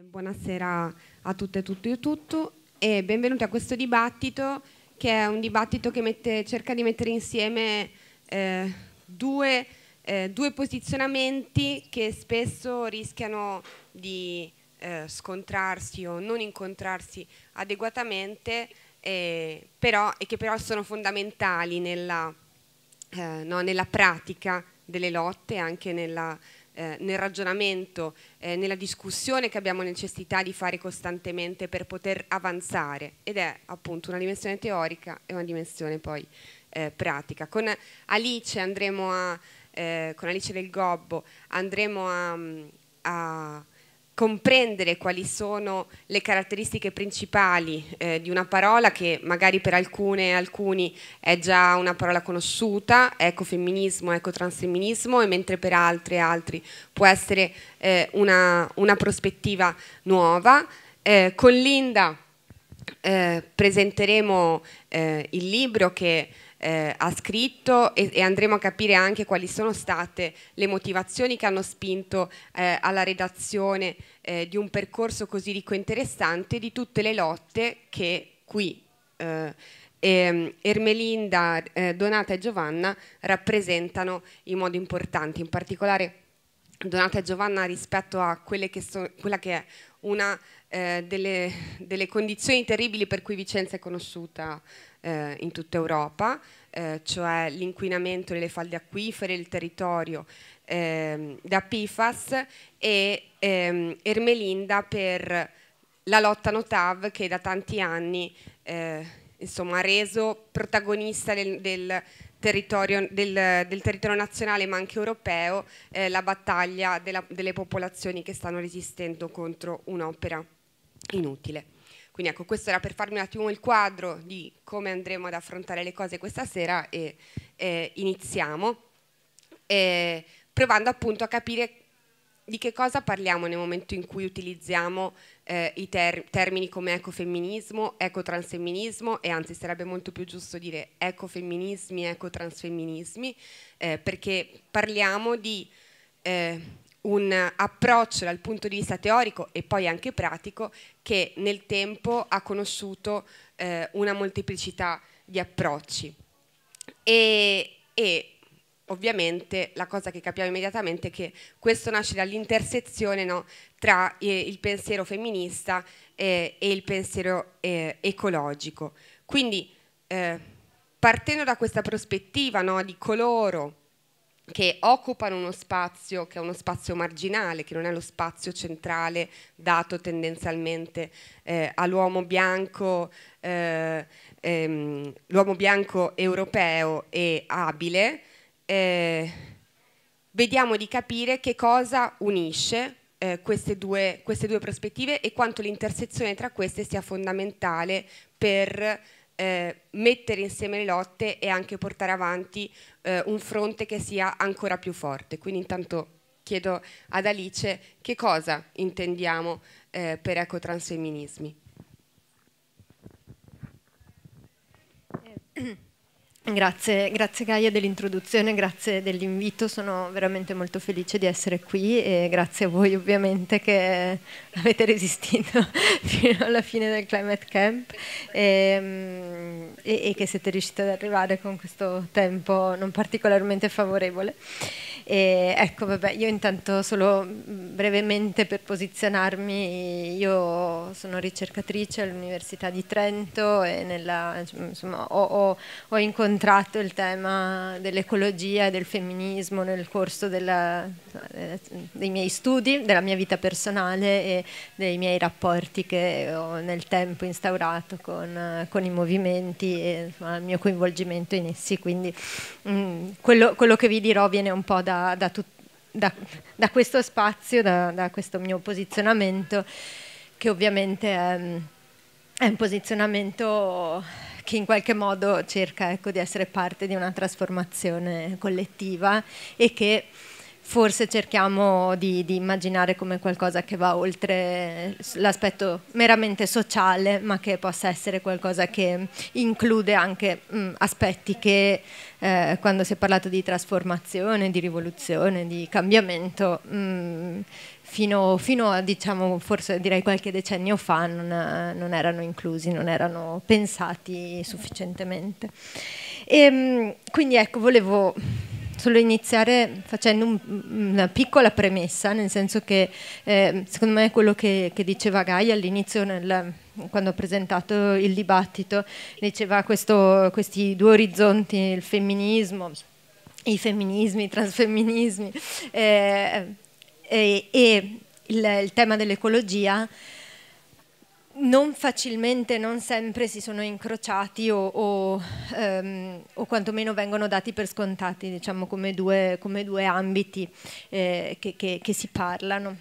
Buonasera a tutte, tutti e tutto e benvenuti a questo dibattito che è un dibattito che mette, cerca di mettere insieme eh, due, eh, due, posizionamenti che spesso rischiano di eh, scontrarsi o non incontrarsi adeguatamente però, e che però sono fondamentali nella, eh, no, nella pratica delle lotte e anche nella eh, nel ragionamento, eh, nella discussione che abbiamo necessità di fare costantemente per poter avanzare ed è appunto una dimensione teorica e una dimensione poi eh, pratica. Con Alice, andremo a, eh, con Alice del Gobbo andremo a, mm, a comprendere quali sono le caratteristiche principali eh, di una parola che magari per alcune e alcuni è già una parola conosciuta, ecofemminismo, ecotransfemminismo, e mentre per altre e altri può essere eh, una, una, prospettiva nuova. Eh, con Linda eh, presenteremo eh, il libro che eh, ha scritto e, e, andremo a capire anche quali sono state le motivazioni che hanno spinto eh, alla redazione eh, di un percorso così ricco e interessante di tutte le lotte che qui eh, erm, Ermelinda, eh, Donata e Giovanna rappresentano in modo importante, in particolare Donata e Giovanna rispetto a che so, quella che è una eh, delle, delle condizioni terribili per cui Vicenza è conosciuta eh, in tutta Europa, eh, cioè l'inquinamento delle falde acquifere, il territorio ehm, da PFAS e ehm, Ermelinda per la lotta Notav che da tanti anni eh, insomma, ha reso protagonista del, del territorio, del, del, territorio nazionale ma anche europeo eh, la battaglia della, delle popolazioni che stanno resistendo contro un'opera inutile. Quindi ecco, questo era per farmi un attimo il quadro di come andremo ad affrontare le cose questa sera e eh, iniziamo, eh, provando appunto a capire di che cosa parliamo nel momento in cui utilizziamo eh, i ter termini come ecofemminismo, ecotransfemminismo e anzi sarebbe molto più giusto dire ecofemminismi, ecotransfemminismi, eh, perché parliamo di eh, un approccio dal punto di vista teorico e poi anche pratico che nel tempo ha conosciuto eh, una molteplicità di approcci. E, e, ovviamente la cosa che capiamo immediatamente è che questo nasce dall'intersezione no, tra eh, il pensiero femminista eh, e il pensiero eh, ecologico. Quindi eh, partendo da questa prospettiva no, di coloro che occupano uno spazio che è uno spazio marginale, che non è lo spazio centrale dato tendenzialmente eh, all'uomo bianco, eh, ehm, bianco, europeo e abile, eh, vediamo di capire che cosa unisce eh, queste due, queste, due, prospettive e quanto l'intersezione tra queste sia fondamentale per eh, mettere insieme le lotte e anche portare avanti eh, un fronte che sia ancora più forte. Quindi intanto chiedo ad Alice che cosa intendiamo eh, per ecotransfemminismi. Grazie, grazie Gaia dell'introduzione, grazie dell'invito, sono veramente molto felice di essere qui e grazie a voi ovviamente che avete resistito fino alla fine del Climate Camp e, mm, e, e che siete riusciti ad arrivare con questo tempo non particolarmente favorevole. E ecco, vabbè, io intanto solo mm, brevemente per posizionarmi, io sono ricercatrice all'Università di Trento e nella, insomma, ho, ho, ho, incontrato il tema dell'ecologia e del femminismo nel corso della, eh, dei miei studi, della mia vita personale e dei miei rapporti che ho nel tempo instaurato con, con i movimenti e insomma, il mio coinvolgimento in essi. Quindi mh, mm, quello, quello che vi dirò viene un po' da da, da, da, da questo spazio, da, questo mio posizionamento, che ovviamente è, è, un posizionamento che in qualche modo cerca ecco, di essere parte di una trasformazione collettiva e che forse cerchiamo di, di, immaginare come qualcosa che va oltre l'aspetto meramente sociale, ma che possa essere qualcosa che include anche mh, mm, aspetti che eh, quando si è parlato di trasformazione, di rivoluzione, di cambiamento, mh, mm, fino, fino, a diciamo, forse direi qualche decennio fa non, non erano inclusi, non erano pensati sufficientemente. E, ehm, quindi ecco, volevo solo iniziare facendo un, una piccola premessa, nel senso che eh, secondo me quello che, che diceva Gaia all'inizio nel, quando ha presentato il dibattito, diceva questo, questi due orizzonti, il femminismo, i femminismi, i transfemminismi eh, e, e il, il tema dell'ecologia non facilmente, non sempre si sono incrociati o, o, ehm, o quantomeno vengono dati per scontati, diciamo, come due, come due ambiti eh, che, che, che, si parlano.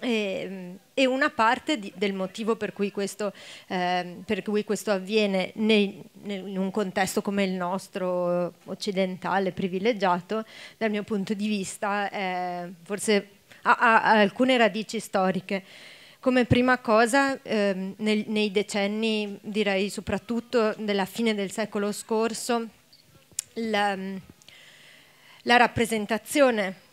E, ehm, e una parte di, del motivo per cui questo, eh, per cui questo avviene nei, nel, in un contesto come il nostro occidentale privilegiato, dal mio punto di vista, eh, forse ha, ha alcune radici storiche come prima cosa ehm, nel, nei decenni, direi soprattutto della fine del secolo scorso, la, la rappresentazione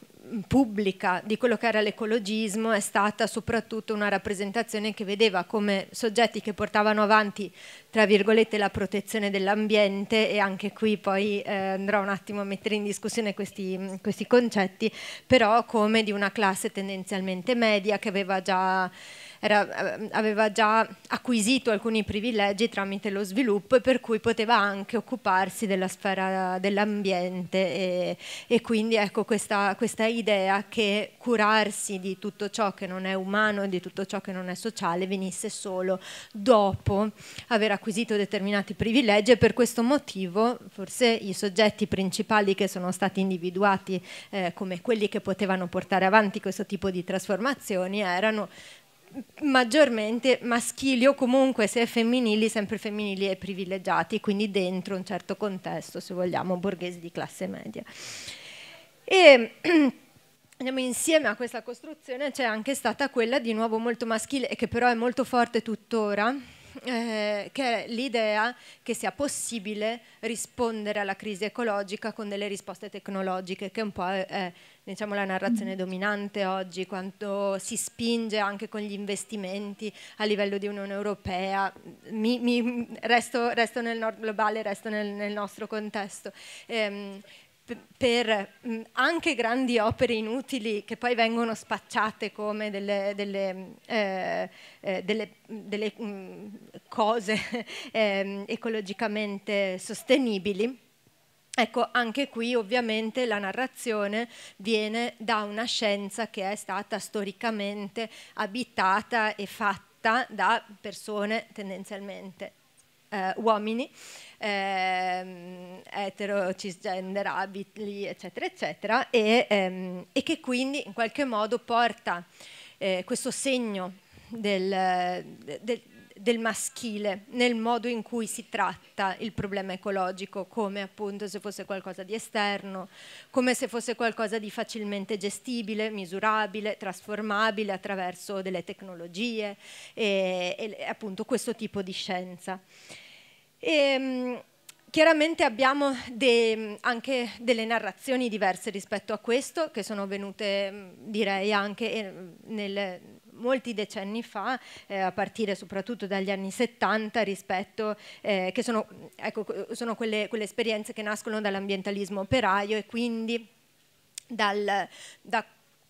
pubblica di quello che era l'ecologismo è stata soprattutto una rappresentazione che vedeva come soggetti che portavano avanti tra virgolette la protezione dell'ambiente e anche qui poi eh, andrò un attimo a mettere in discussione questi, questi concetti però come di una classe tendenzialmente media che aveva già era, ehm, aveva già acquisito alcuni privilegi tramite lo sviluppo e per cui poteva anche occuparsi della sfera dell'ambiente e, e, quindi ecco questa, questa idea che curarsi di tutto ciò che non è umano e di tutto ciò che non è sociale venisse solo dopo aver acquisito determinati privilegi e per questo motivo forse i soggetti principali che sono stati individuati eh, come quelli che potevano portare avanti questo tipo di trasformazioni erano maggiormente maschili o comunque se femminili, sempre femminili e privilegiati, quindi dentro un certo contesto, se vogliamo, borghesi di classe media. E insieme a questa costruzione c'è anche stata quella di nuovo molto maschile e che però è molto forte tuttora, eh, che è l'idea che sia possibile rispondere alla crisi ecologica con delle risposte tecnologiche, che un po' è, è diciamo, la narrazione mm. dominante oggi, quanto si spinge anche con gli investimenti a livello di Unione Europea. Mi, mi resto, resto, nel nord globale, resto nel, nel nostro contesto. Ehm, per anche grandi opere inutili che poi vengono spacciate come delle, delle, eh, eh delle, delle cose eh, ecologicamente sostenibili. Ecco, anche qui ovviamente la narrazione viene da una scienza che è stata storicamente abitata e fatta da persone tendenzialmente eh, uomini, ehm, etero, cisgender, abili, eccetera, eccetera, e, ehm, e, che quindi in qualche modo porta eh, questo segno del, del del maschile nel modo in cui si tratta il problema ecologico, come appunto se fosse qualcosa di esterno, come se fosse qualcosa di facilmente gestibile, misurabile, trasformabile attraverso delle tecnologie e, e appunto questo tipo di scienza. E, ehm, Chiaramente abbiamo de, anche delle narrazioni diverse rispetto a questo, che sono venute direi anche eh, nel, molti decenni fa, eh, a partire soprattutto dagli anni 70, rispetto, eh, che sono, ecco, sono quelle, quelle esperienze che nascono dall'ambientalismo operaio e quindi dal, da,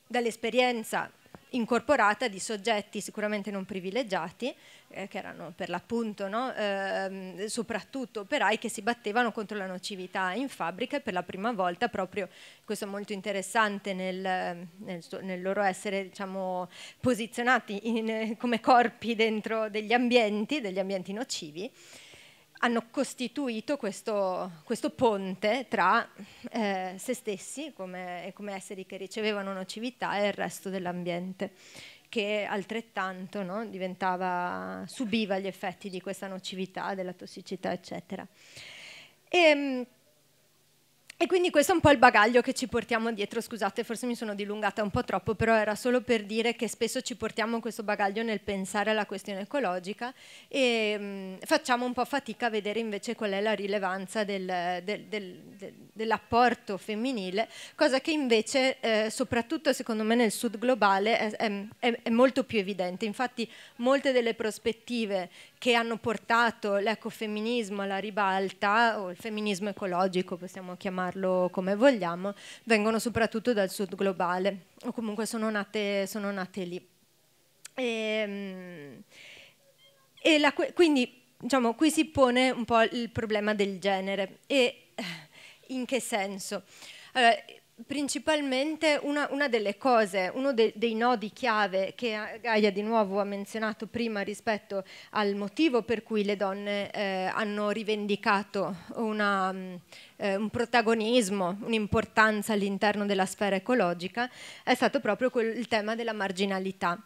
dall'esperienza incorporata di soggetti sicuramente non privilegiati, eh, che erano per l'appunto no? eh, soprattutto operai che si battevano contro la nocività in fabbrica e per la prima volta proprio, questo è molto interessante nel, nel, nel loro essere diciamo, posizionati in, come corpi dentro degli ambienti, degli ambienti nocivi, hanno costituito questo, questo ponte tra eh, se stessi come, come, esseri che ricevevano nocività e il resto dell'ambiente che altrettanto no, subiva gli effetti di questa nocività, della tossicità eccetera. E, ehm, e quindi questo è un po' il bagaglio che ci portiamo dietro, scusate forse mi sono dilungata un po' troppo, però era solo per dire che spesso ci portiamo questo bagaglio nel pensare alla questione ecologica e mh, mm, facciamo un po' fatica a vedere invece qual è la rilevanza del, del, del, dell'apporto femminile, cosa che invece eh, soprattutto secondo me nel sud globale è, è, è molto più evidente, infatti molte delle prospettive che hanno portato l'ecofemminismo alla ribalta, o il femminismo ecologico, possiamo chiamarlo come vogliamo, vengono soprattutto dal sud globale, o comunque sono nate, sono nate lì. E, ehm, e la, quindi diciamo, qui si pone un po' il problema del genere. E eh, in che senso? Allora, principalmente una, una, delle cose, uno de, dei nodi chiave che Gaia di nuovo ha menzionato prima rispetto al motivo per cui le donne eh, hanno rivendicato una, mm, eh, un protagonismo, un'importanza all'interno della sfera ecologica, è stato proprio quel, il tema della marginalità.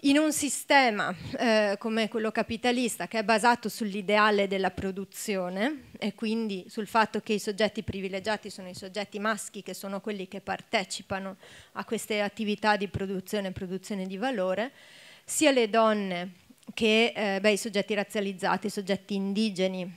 In un sistema eh, come quello capitalista, che è basato sull'ideale della produzione e quindi sul fatto che i soggetti privilegiati sono i soggetti maschi, che sono quelli che partecipano a queste attività di produzione e produzione di valore, sia le donne che eh, beh, i soggetti razzializzati, i soggetti indigeni,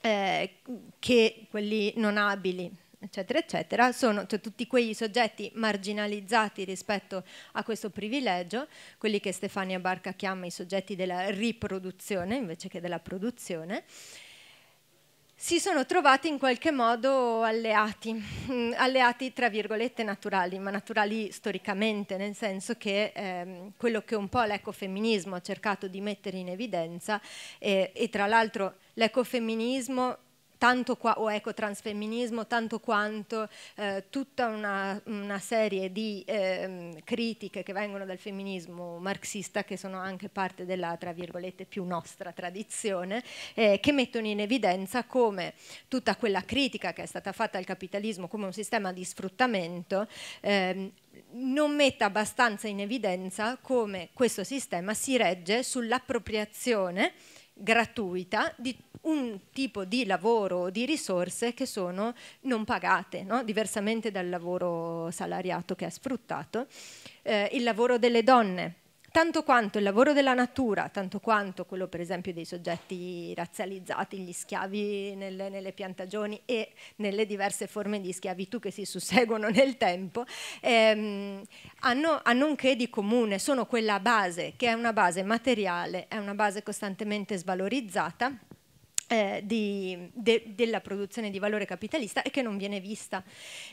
eh, che quelli non abili, eccetera, eccetera, sono cioè, tutti quei soggetti marginalizzati rispetto a questo privilegio, quelli che Stefania Barca chiama i soggetti della riproduzione invece che della produzione, si sono trovati in qualche modo alleati, mm, alleati tra virgolette naturali, ma naturali storicamente, nel senso che ehm, quello che un po' l'ecofemminismo ha cercato di mettere in evidenza, eh, e tra l'altro l'ecofemminismo tanto qua, o ecotransfemminismo, tanto quanto eh, tutta una, una, serie di eh, critiche che vengono dal femminismo marxista, che sono anche parte della, tra virgolette, più nostra tradizione, eh, che mettono in evidenza come tutta quella critica che è stata fatta al capitalismo come un sistema di sfruttamento ehm, non metta abbastanza in evidenza come questo sistema si regge sull'appropriazione gratuita di un tipo di lavoro o di risorse che sono non pagate, no? diversamente dal lavoro salariato che è sfruttato. Eh, il lavoro delle donne, tanto quanto il lavoro della natura, tanto quanto quello per esempio dei soggetti razzializzati, gli schiavi nelle, nelle piantagioni e nelle diverse forme di schiavitù che si susseguono nel tempo, ehm, hanno, hanno un che di comune, sono quella base che è una base materiale, è una base costantemente svalorizzata eh, di, de, della produzione di valore capitalista e che non viene vista.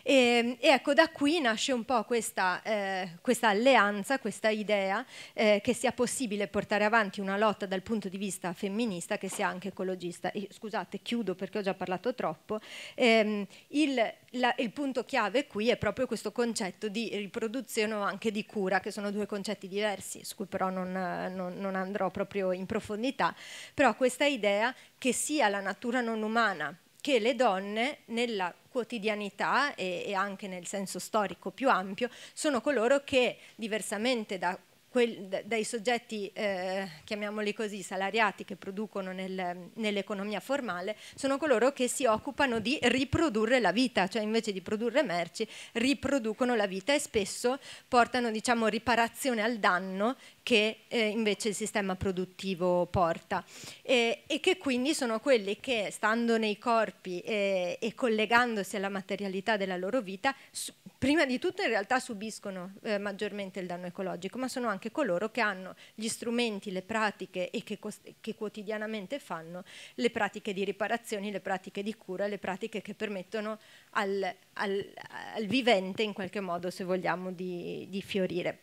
E, ehm, e ecco, da qui nasce un po' questa, eh, questa alleanza, questa idea eh, che sia possibile portare avanti una lotta dal punto di vista femminista che sia anche ecologista. E, scusate, chiudo perché ho già parlato troppo. Ehm, il, la, il punto chiave qui è proprio questo concetto di riproduzione o anche di cura, che sono due concetti diversi, su cui però non, non, non andrò proprio in profondità, però questa idea che si sia la natura non umana che le donne nella quotidianità e, e anche nel senso storico più ampio sono coloro che, diversamente da dai soggetti, eh, chiamiamoli così, salariati che producono nel, nell'economia formale, sono coloro che si occupano di riprodurre la vita, cioè invece di produrre merci, riproducono la vita e spesso portano diciamo, riparazione al danno che eh, invece il sistema produttivo porta e, e, che quindi sono quelli che stando nei corpi e, eh, e collegandosi alla materialità della loro vita, su, prima di tutto in realtà subiscono eh, maggiormente il danno ecologico, ma sono anche anche coloro che hanno gli strumenti, le pratiche e che, che quotidianamente fanno le pratiche di riparazione, le pratiche di cura, le pratiche che permettono al, al, al vivente in qualche modo, se vogliamo, di, di fiorire.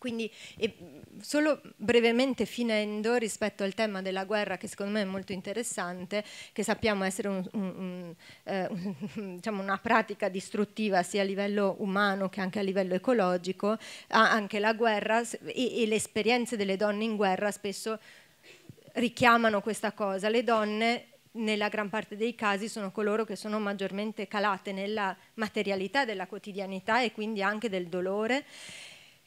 Quindi solo brevemente finendo rispetto al tema della guerra che secondo me è molto interessante, che sappiamo essere un, un, un, eh, diciamo una pratica distruttiva sia a livello umano che anche a livello ecologico, anche la guerra e, e le esperienze delle donne in guerra spesso richiamano questa cosa. Le donne nella gran parte dei casi sono coloro che sono maggiormente calate nella materialità della quotidianità e quindi anche del dolore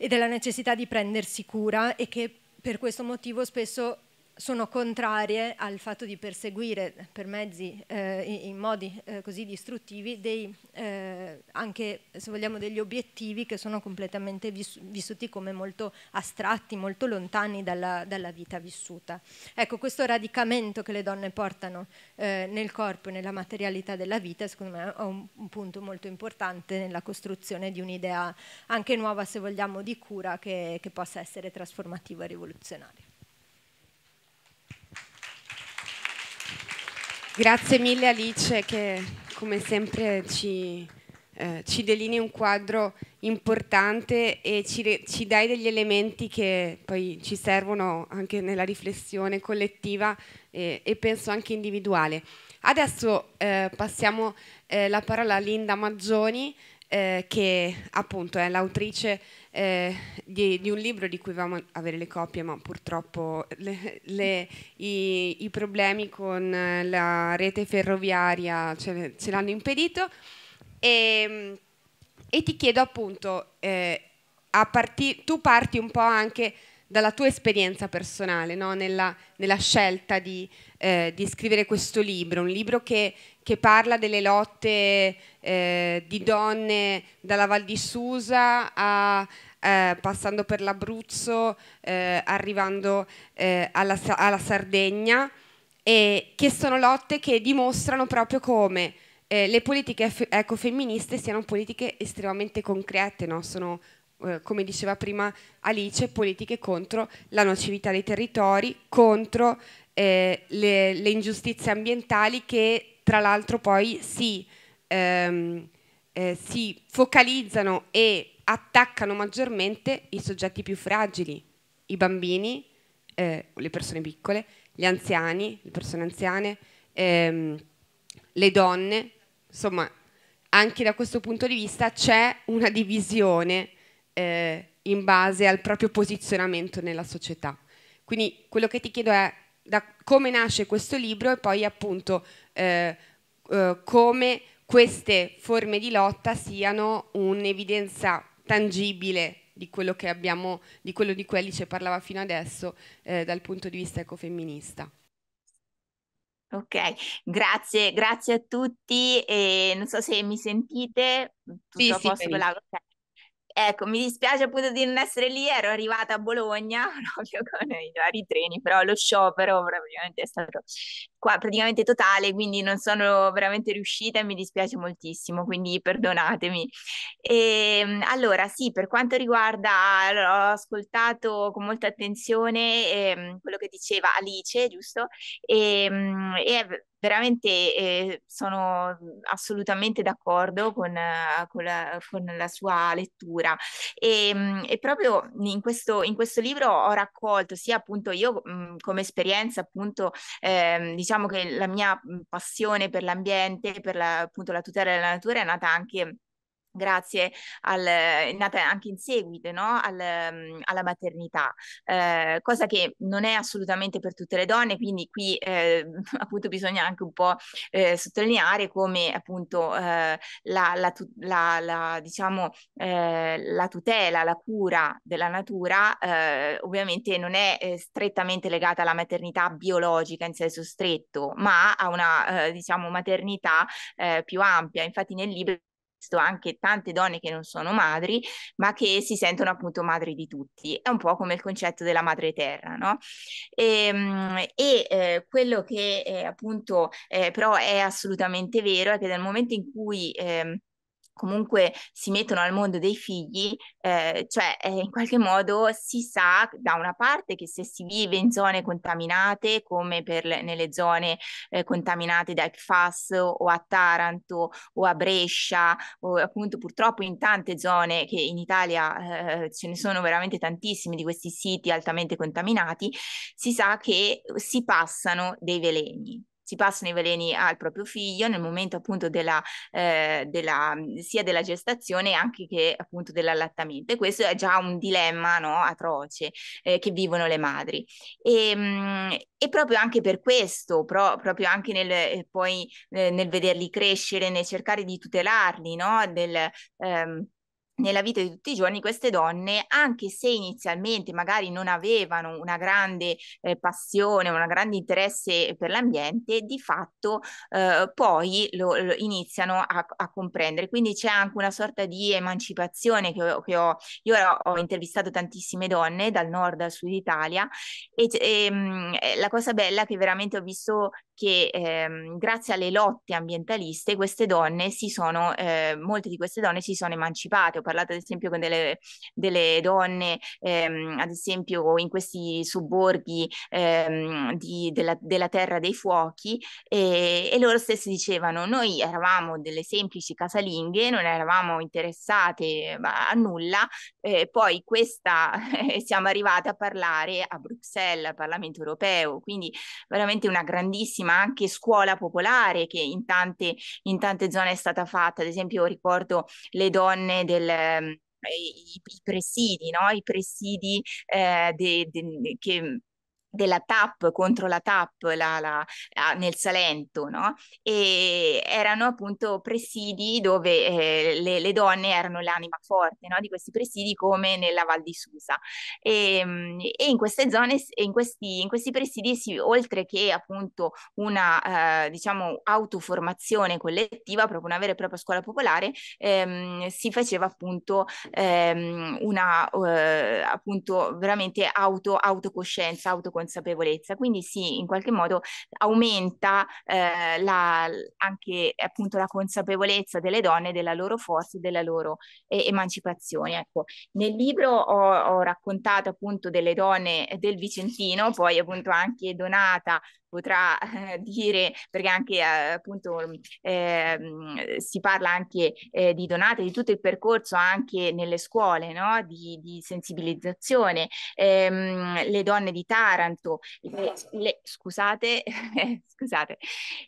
e della necessità di prendersi cura e che per questo motivo spesso sono contrarie al fatto di perseguire per mezzi eh, in modi eh, così distruttivi dei, eh, anche se vogliamo degli obiettivi che sono completamente vissuti come molto astratti, molto lontani dalla, dalla vita vissuta. Ecco, questo radicamento che le donne portano eh, nel corpo e nella materialità della vita, secondo me è un, un punto molto importante nella costruzione di un'idea anche nuova, se vogliamo, di cura che, che possa essere trasformativa e rivoluzionaria. Grazie mille Alice che come sempre ci, eh, ci delinei un quadro importante e ci, ci, dai degli elementi che poi ci servono anche nella riflessione collettiva e, e penso anche individuale. Adesso eh, passiamo eh, la parola a Linda Maggioni eh, che appunto è l'autrice eh, di, di, un libro di cui avevamo avere le copie, ma purtroppo le, le, i, i, problemi con la rete ferroviaria ce, ce l'hanno impedito. E, ehm, e, ti chiedo appunto, eh, parti, tu parti un po' anche dalla tua esperienza personale no? nella, nella, scritta di, eh, di scrivere questo libro, un libro che che parla delle lotte eh, di donne dalla Val di Susa a, eh, passando per l'Abruzzo, eh, arrivando eh, alla, alla, Sardegna, che sono lotte che dimostrano proprio come eh, le politiche ecofemministe siano politiche estremamente concrete, no? sono eh, come diceva prima Alice, politiche contro la nocività dei territori, contro le, le ingiustizie ambientali che tra l'altro poi si, ehm, eh, si focalizzano e attaccano maggiormente i soggetti più fragili, i bambini, eh, le persone piccole, gli anziani, le persone anziane, ehm, le donne, insomma anche da questo punto di vista c'è una divisione eh, in base al proprio posizionamento nella società. Quindi quello che ti chiedo è da come nasce questo libro e poi appunto eh, eh, come queste forme di lotta siano un'evidenza tangibile di quello, abbiamo, di quello di cui Alice parlava fino adesso eh, dal punto di vista ecofemminista. Ok, grazie, grazie a tutti e non so se mi sentite, tutto sì, a posto sì, con la... Okay. Ecco, mi dispiace appunto di non essere lì, ero arrivata a Bologna proprio con i vari treni, però lo sciopero probabilmente è stato qua praticamente totale, quindi non sono veramente riuscita e mi dispiace moltissimo, quindi perdonatemi. E, ehm, allora, sì, per quanto riguarda, ho ascoltato con molta attenzione eh, quello che diceva Alice, giusto? Ehm, e, e veramente eh, sono assolutamente d'accordo con, con, la, con la, sua lettura e, ehm, e proprio in questo, in questo, libro ho raccolto sia appunto io mh, mhmm, come esperienza appunto eh, diciamo diciamo che la mia mhmm, passione per l'ambiente, per la, appunto la tutela della natura è nata anche grazie al, nata anche in seguito no? al, mhmm, alla maternità, eh, cosa che non è assolutamente per tutte le donne, quindi qui eh, appunto bisogna anche un po' eh, sottolineare come appunto ehm, la, la, la, la, diciamo, ehm, la tutela, la cura della natura eh, ovviamente non è ehm, strettamente legata alla maternità biologica in senso stretto, ma a una diciamo maternità più ampia. Infatti nel libro visto anche tante donne che non sono madri, ma che si sentono appunto madri di tutti. È un po' come il concetto della madre terra, no? E, ehm, e eh, quello che eh, appunto eh, però è assolutamente vero è che nel momento in cui... Eh, comunque si mettono al mondo dei figli, eh, cioè eh, in qualche modo si sa da una parte che se si vive in zone contaminate, come per le, nelle zone eh, contaminate da PFAS o a Taranto o a Brescia o appunto purtroppo in tante zone che in Italia eh, ce ne sono veramente tantissime di questi siti altamente contaminati, si sa che si passano dei veleni si passano i veleni al proprio figlio nel momento appunto della, eh, della, mhmm, sia della gestazione anche che appunto dell'allattamento e questo è già un dilemma no, atroce eh, che vivono le madri e, ehm, e proprio anche per questo pro, proprio anche nel, eh, poi eh, nel vederli crescere nel cercare di tutelarli no, del, ehm, nella vita di tutti i giorni queste donne, anche se inizialmente magari non avevano una grande eh, passione, un grande interesse per l'ambiente, di fatto eh, poi lo, lo iniziano a, a, comprendere. Quindi c'è anche una sorta di emancipazione che ho, che ho io ho intervistato tantissime donne dal nord al sud Italia e, e ehm, mh, eh, la cosa bella che veramente ho visto che ehm, grazie alle lotte ambientaliste queste donne si sono, eh, molte di queste donne si sono emancipate. Ho parlato ad esempio con delle, delle donne, ehm, ad esempio in questi suborghi ehm, di, della, della, terra dei fuochi e, e loro stesse dicevano noi eravamo delle semplici casalinghe, non eravamo interessate a nulla, eh, poi questa siamo arrivate a parlare a Bruxelles, al Parlamento europeo, quindi veramente una grandissima ma anche scuola popolare che in tante, in tante zone è stata fatta. Ad esempio ricordo le donne del... Ehm, I, i, presidi, no? I presidi eh, de, de, che della TAP contro la TAP la, la, la, nel Salento, no? E erano appunto presidi dove eh, le, le, donne erano l'anima forte, no? Di questi presidi come nella Val di Susa. E, ehm, e in queste zone, in questi, in questi presidi, si, oltre che appunto una, eh, diciamo, autoformazione collettiva, proprio una vera e propria scuola popolare, ehm, si faceva appunto ehm, una, eh, appunto veramente auto, autocoscienza, autoconscienza consapevolezza. Quindi sì, in qualche modo aumenta eh, la, anche appunto la consapevolezza delle donne, della loro forza, della loro eh, emancipazione. Ecco, nel libro ho, ho raccontato appunto delle donne del Vicentino, poi appunto anche Donata potrà eh, dire, perché anche eh, appunto mm, ehm, si parla anche eh, di Donate, di tutto il percorso anche nelle scuole no? di, di sensibilizzazione, ehm, le donne di Taranto, le, le, scusate, scusate,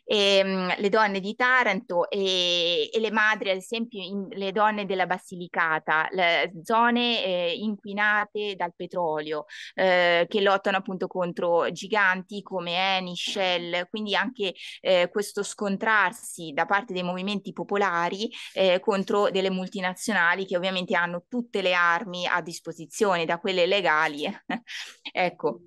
ehm, le donne di Taranto e, e le madri, ad esempio, in, le donne della Basilicata, le, zone eh, inquinate dal petrolio, eh, che lottano appunto contro giganti come Eni, Michel, quindi anche eh, questo scontrarsi da parte dei movimenti popolari eh, contro delle multinazionali che ovviamente hanno tutte le armi a disposizione, da quelle legali. ecco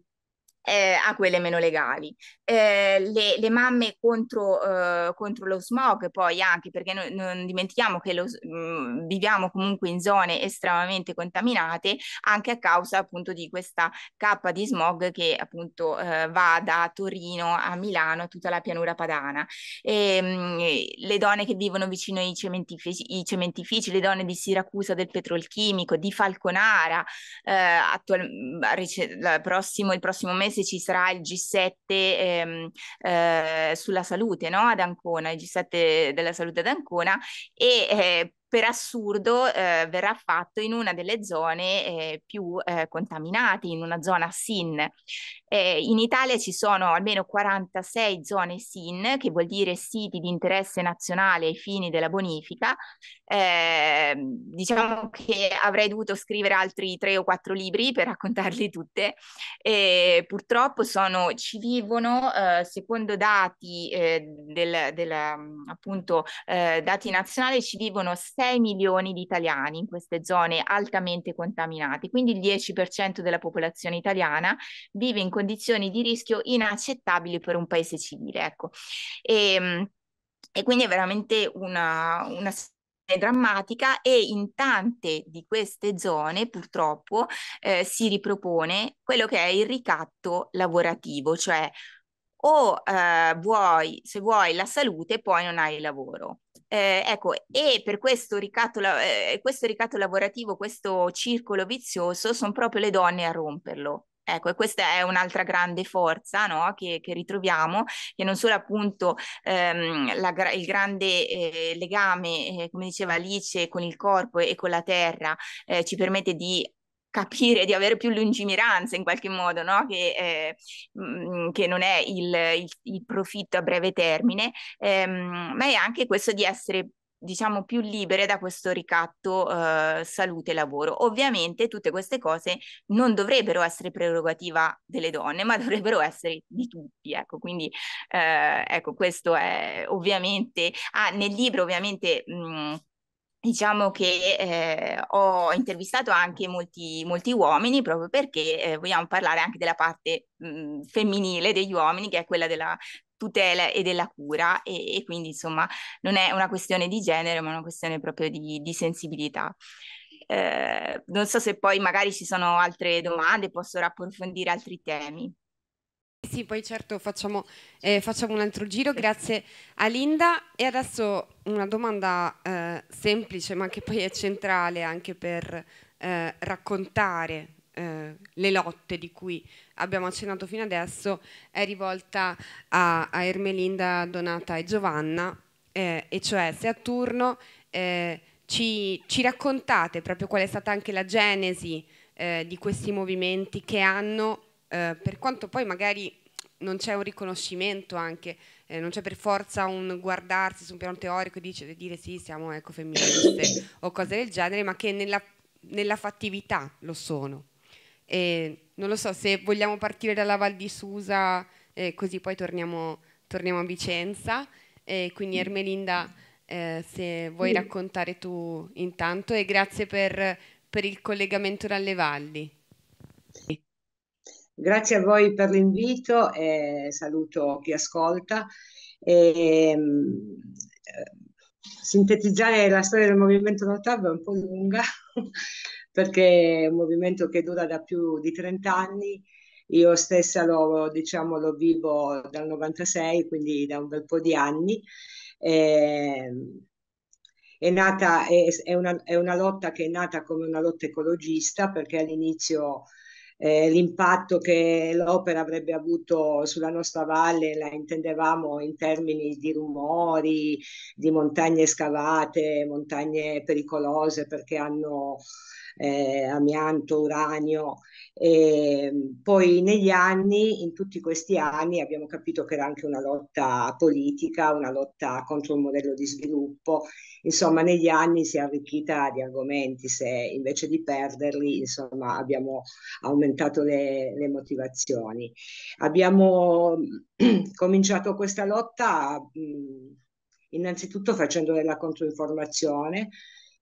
eh, a quelle meno legali. Eh, le, le, mamme contro, eh, contro, lo smog, poi anche perché no, non dimentichiamo che lo, mh, mm, viviamo comunque in zone estremamente contaminate, anche a causa appunto di questa cappa di smog che appunto eh, va da Torino a Milano, tutta la pianura padana. E, ehm, mh, le donne che vivono vicino ai cementifici, i cementifici, le donne di Siracusa del petrolchimico, di Falconara, eh, attual- mm, rec- prossimo, il prossimo mese se ci sarà il G7 ehm, eh, sulla salute no? ad Ancona, il G7 della salute ad Ancona e eh, per assurdo eh, verrà fatto in una delle zone eh, più eh, contaminate, in una zona SIN. Eh, in Italia ci sono almeno 46 zone SIN, che vuol dire siti di interesse nazionale ai fini della bonifica. Eh, diciamo che avrei dovuto scrivere altri tre o quattro libri per raccontarli tutte. purtroppo sono, ci vivono, eh, secondo dati, del, del, appunto, dati nazionali, ci vivono 6 milioni di italiani in queste zone altamente contaminate, quindi il 10% della popolazione italiana vive in condizioni di rischio inaccettabili per un paese civile. Ecco. E, ehm, e quindi è veramente una, una drammatica e in tante di queste zone purtroppo eh, si ripropone quello che è il ricatto lavorativo, cioè o eh, vuoi, se vuoi la salute poi non hai il lavoro, eh, ecco, e per questo ricatto, eh, questo ricatto lavorativo, questo circolo vizioso, sono proprio le donne a romperlo. Ecco, e questa è un'altra grande forza no? che, che, ritroviamo, che non solo appunto ehm, la, il grande eh, legame, eh, come diceva Alice, con il corpo e con la terra eh, ci permette di capire di avere più lungimiranza in qualche modo, no? che, eh, mhmm, che, non è il, il, il, profitto a breve termine, ehm, ma è anche questo di essere diciamo più libere da questo ricatto eh, salute lavoro. Ovviamente tutte queste cose non dovrebbero essere prerogativa delle donne, ma dovrebbero essere di tutti, ecco, quindi eh, ecco questo è ovviamente ah, nel libro ovviamente mh, mhmm, Diciamo che eh, ho intervistato anche molti, molti uomini proprio perché eh, vogliamo parlare anche della parte mh, mm, femminile degli uomini, che è quella della tutela e della cura e, e, quindi insomma non è una questione di genere ma una questione proprio di, di sensibilità. Eh, non so se poi magari ci sono altre domande, posso approfondire altri temi. Sì, poi certo facciamo, eh, facciamo, un altro giro, grazie a Linda. E adesso una domanda eh, semplice, ma che poi è centrale anche per eh, raccontare eh, le lotte di cui abbiamo accennato fino adesso, è rivolta a, a Ermelinda, Donata e Giovanna, eh, e cioè se a turno eh, ci, ci, raccontate proprio qual è stata anche la genesi di questi movimenti che hanno eh, per quanto poi magari non c'è un riconoscimento anche, eh, non c'è per forza un guardarsi su un piano teorico e dice, dire sì siamo ecofemministe o cose del genere, ma che nella, nella fattività lo sono. E non lo so se vogliamo partire dalla Val di Susa, eh, così poi torniamo, torniamo a Vicenza. E quindi Ermelinda, eh, se vuoi mm. raccontare tu intanto e grazie per, per il collegamento dalle valli. Grazie a voi per l'invito e saluto chi ascolta. E, ehm, eh, sintetizzare la storia del movimento Notab è un po' lunga perché è un movimento che dura da più di 30 anni. Io stessa lo, diciamo, lo vivo dal 96, quindi da un bel po' di anni. E, ehm, è, nata, è, è, una, è una lotta che è nata come una lotta ecologista perché all'inizio eh, l'impatto che l'opera avrebbe avuto sulla nostra valle la intendevamo in termini di rumori, di montagne scavate, montagne pericolose perché hanno eh, amianto, uranio. E ehm, poi negli anni, in tutti questi anni, abbiamo capito che era anche una lotta politica, una lotta contro un modello di sviluppo. Insomma, negli anni si è arricchita di argomenti, se invece di perderli, insomma, abbiamo aumentato le, le motivazioni. Abbiamo cominciato questa lotta mh, innanzitutto facendo della controinformazione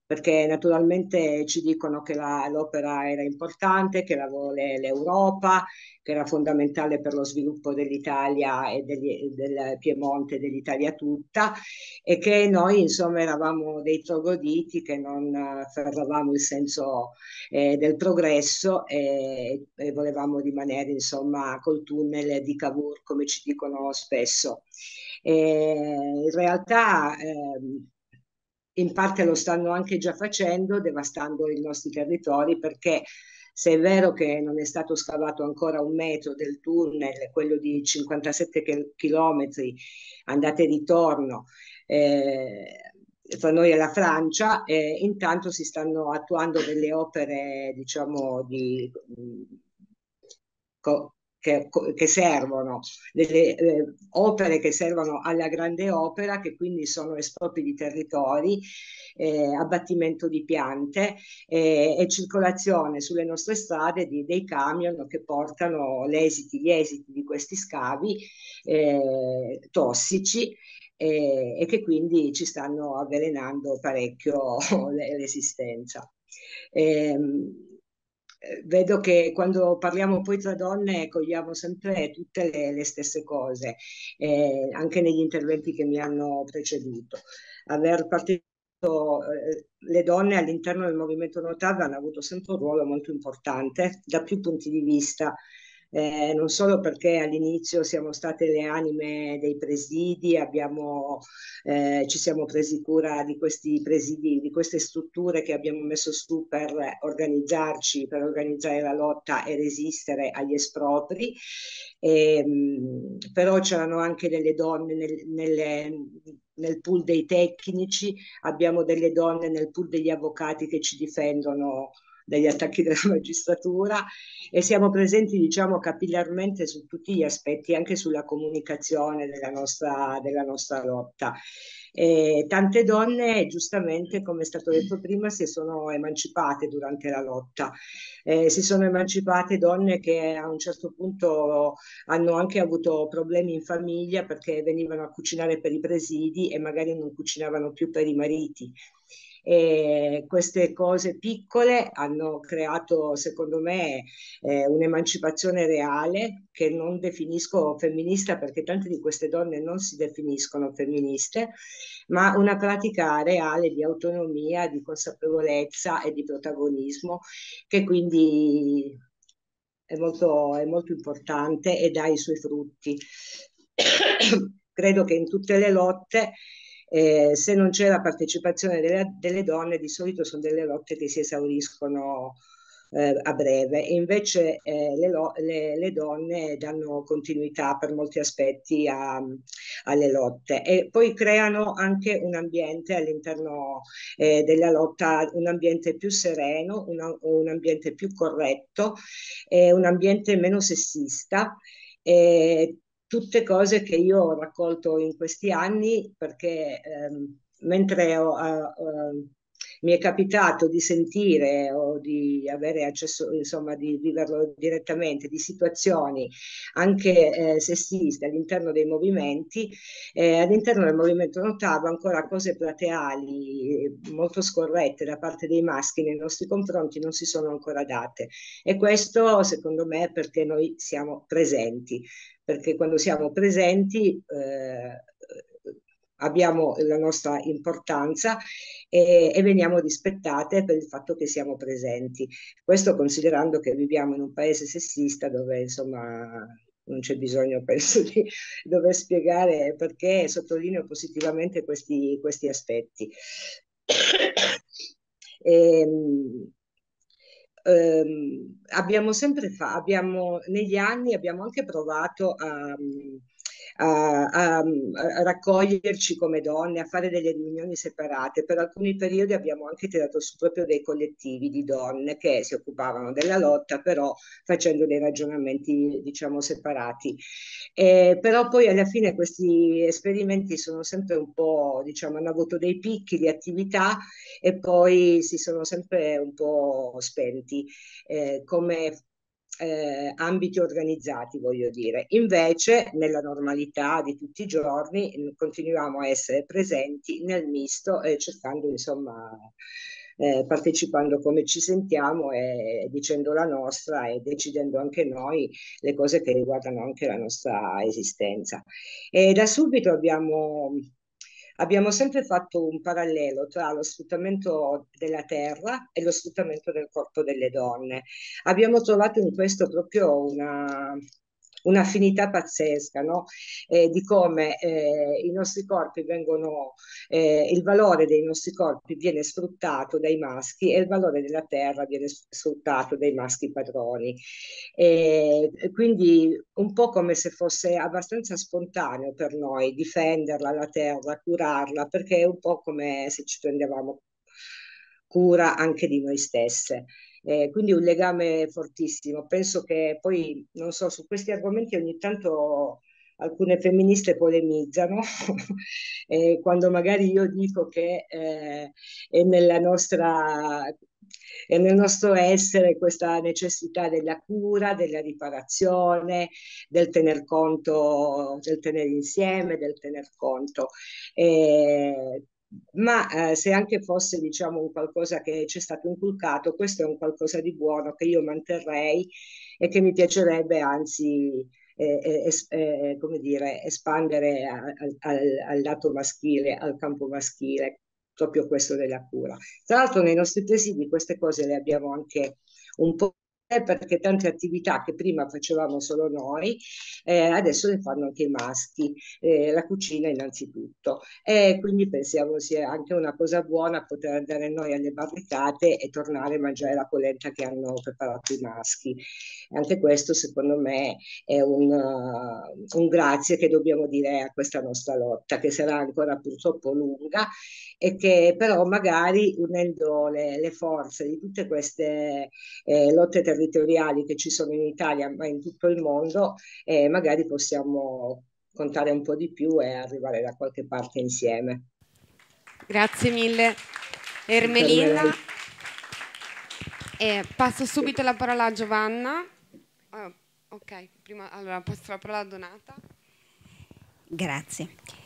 perché naturalmente ci dicono che la, l'opera era importante, che la vuole l'Europa, che era fondamentale per lo sviluppo dell'Italia e degli, del Piemonte e dell'Italia tutta e che noi insomma eravamo dei trogoditi che non ferravamo il senso eh, del progresso e, e, volevamo rimanere insomma col tunnel di Cavour come ci dicono spesso. E in realtà eh, in parte lo stanno anche già facendo, devastando i nostri territori, perché se è vero che non è stato scavato ancora un metro del tunnel, quello di 57 chilometri, andate e ritorno, eh, tra noi e la Francia, eh, intanto si stanno attuando delle opere, diciamo, di... Co- che, che servono, delle eh, opere che servono alla grande opera, che quindi sono espropri di territori, eh, abbattimento di piante eh, e circolazione sulle nostre strade di, dei camion che portano esiti, gli esiti di questi scavi eh, tossici eh, e che quindi ci stanno avvelenando parecchio l'esistenza. Eh, eh, vedo che quando parliamo poi tra donne cogliamo sempre tutte le, le stesse cose, eh, anche negli interventi che mi hanno preceduto. Aver partecipato eh, le donne all'interno del movimento Notav hanno avuto sempre un ruolo molto importante da più punti di vista, eh, non solo perché all'inizio siamo state le anime dei presidi, abbiamo, eh, ci siamo presi cura di questi presidi, di queste strutture che abbiamo messo su per organizzarci, per organizzare la lotta e resistere agli espropri, e, ehm, mh, però c'erano anche delle donne nel, nelle, nel pool dei tecnici, abbiamo delle donne nel pool degli avvocati che ci difendono dagli attacchi della magistratura e siamo presenti diciamo capillarmente su tutti gli aspetti, anche sulla comunicazione della nostra, della nostra lotta. E tante donne giustamente, come è stato detto prima, si sono emancipate durante la lotta, eh, si sono emancipate donne che a un certo punto hanno anche avuto problemi in famiglia perché venivano a cucinare per i presidi e magari non cucinavano più per i mariti e queste cose piccole hanno creato, secondo me, eh, un'emancipazione reale che non definisco femminista perché tante di queste donne non si definiscono femministe, ma una pratica reale di autonomia, di consapevolezza e di protagonismo che quindi è molto, è molto importante e dà i suoi frutti. Credo che in tutte le lotte eh, se non c'è la partecipazione delle, delle, donne, di solito sono delle lotte che si esauriscono eh, a breve e invece eh, le, le, le, donne danno continuità per molti aspetti a, alle lotte e poi creano anche un ambiente all'interno eh, della lotta, un ambiente più sereno, una, un ambiente più corretto, un ambiente meno sessista. Eh, tutte cose che io ho raccolto in questi anni perché ehm, mentre ho, eh, eh mi è capitato di sentire o di avere accesso, insomma, di viverlo direttamente, di situazioni anche eh, sessiste all'interno dei movimenti. Eh, all'interno del movimento notavo ancora cose plateali molto scorrette da parte dei maschi nei nostri confronti, non si sono ancora date. E questo, secondo me, è perché noi siamo presenti perché quando siamo presenti eh, abbiamo la nostra importanza e, e, veniamo rispettate per il fatto che siamo presenti. Questo considerando che viviamo in un paese sessista dove insomma non c'è bisogno, penso, di dover spiegare perché sottolineo positivamente questi, questi aspetti. E, ehm, eh, abbiamo sempre fatto, negli anni abbiamo anche provato a, mhmm, a, a, a raccoglierci come donne, a fare delle riunioni separate. Per alcuni periodi abbiamo anche tirato su proprio dei collettivi di donne che si occupavano della lotta, però facendo dei ragionamenti diciamo separati. Eh, però poi alla fine questi esperimenti sono sempre un po', diciamo, hanno avuto dei picchi di attività e poi si sono sempre un po' spenti, eh, come eh, ambiti organizzati, voglio dire. Invece, nella normalità di tutti i giorni, mm, continuiamo a essere presenti nel misto e eh, cercando, insomma, eh, partecipando come ci sentiamo e dicendo la nostra e decidendo anche noi le cose che riguardano anche la nostra esistenza. E da subito abbiamo abbiamo sempre fatto un parallelo tra lo sfruttamento della terra e lo sfruttamento del corpo delle donne. Abbiamo trovato in questo proprio una, un'affinità pazzesca no? eh, di come eh, i nostri corpi vengono, eh, il valore dei nostri corpi viene sfruttato dai maschi e il valore della terra viene sfruttato dai maschi padroni. Eh, quindi un po' come se fosse abbastanza spontaneo per noi difenderla la terra, curarla, perché è un po' come se ci prendevamo cura anche di noi stesse eh, quindi un legame fortissimo. Penso che poi, non so, su questi argomenti ogni tanto alcune femministe polemizzano eh, quando magari io dico che eh, è nella nostra è nel nostro essere questa necessità della cura, della riparazione, del tener conto, del tenere insieme, del tener conto. E eh, ma eh, se anche fosse diciamo un qualcosa che ci è stato inculcato, questo è un qualcosa di buono che io manterrei e che mi piacerebbe anzi eh, eh, eh come dire, espandere al, al, al lato maschile, al campo maschile, proprio questo della cura. Tra l'altro nei nostri presidi queste cose le abbiamo anche un po' Eh, perché tante attività che prima facevamo solo noi eh, adesso le fanno anche i maschi, eh, la cucina innanzitutto. E quindi pensiamo sia anche una cosa buona poter andare noi alle barricate e tornare a mangiare la polenta che hanno preparato i maschi. Anche questo secondo me è un, uh, un grazie che dobbiamo dire a questa nostra lotta che sarà ancora purtroppo lunga e che però magari unendo le, le forze di tutte queste eh, lotte territoriali territoriali che ci sono in Italia, ma in tutto il mondo, e eh, magari possiamo contare un po' di più e arrivare da qualche parte insieme. Grazie mille. Ermelina, eh, passo subito la parola a Giovanna. Oh, ok, prima allora passo la parola a Donata. Grazie.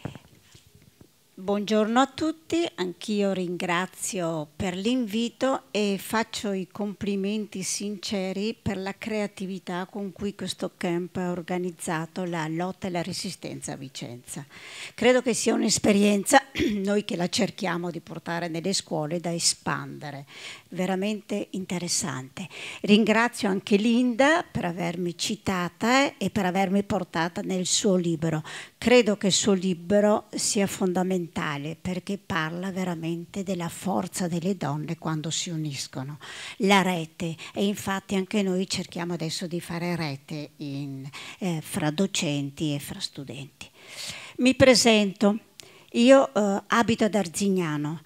Buongiorno a tutti, anch'io ringrazio per l'invito e faccio i complimenti sinceri per la creatività con cui questo camp ha organizzato la lotta e la resistenza a Vicenza. Credo che sia un'esperienza, noi che la cerchiamo di portare nelle scuole, da espandere, veramente interessante. Ringrazio anche Linda per avermi citata eh, e per avermi portata nel suo libro. Credo che il suo libro sia fondamentale fondamentale perché parla veramente della forza delle donne quando si uniscono. La rete, e infatti anche noi cerchiamo adesso di fare rete in, eh, fra docenti e fra studenti. Mi presento, io eh, abito ad Arzignano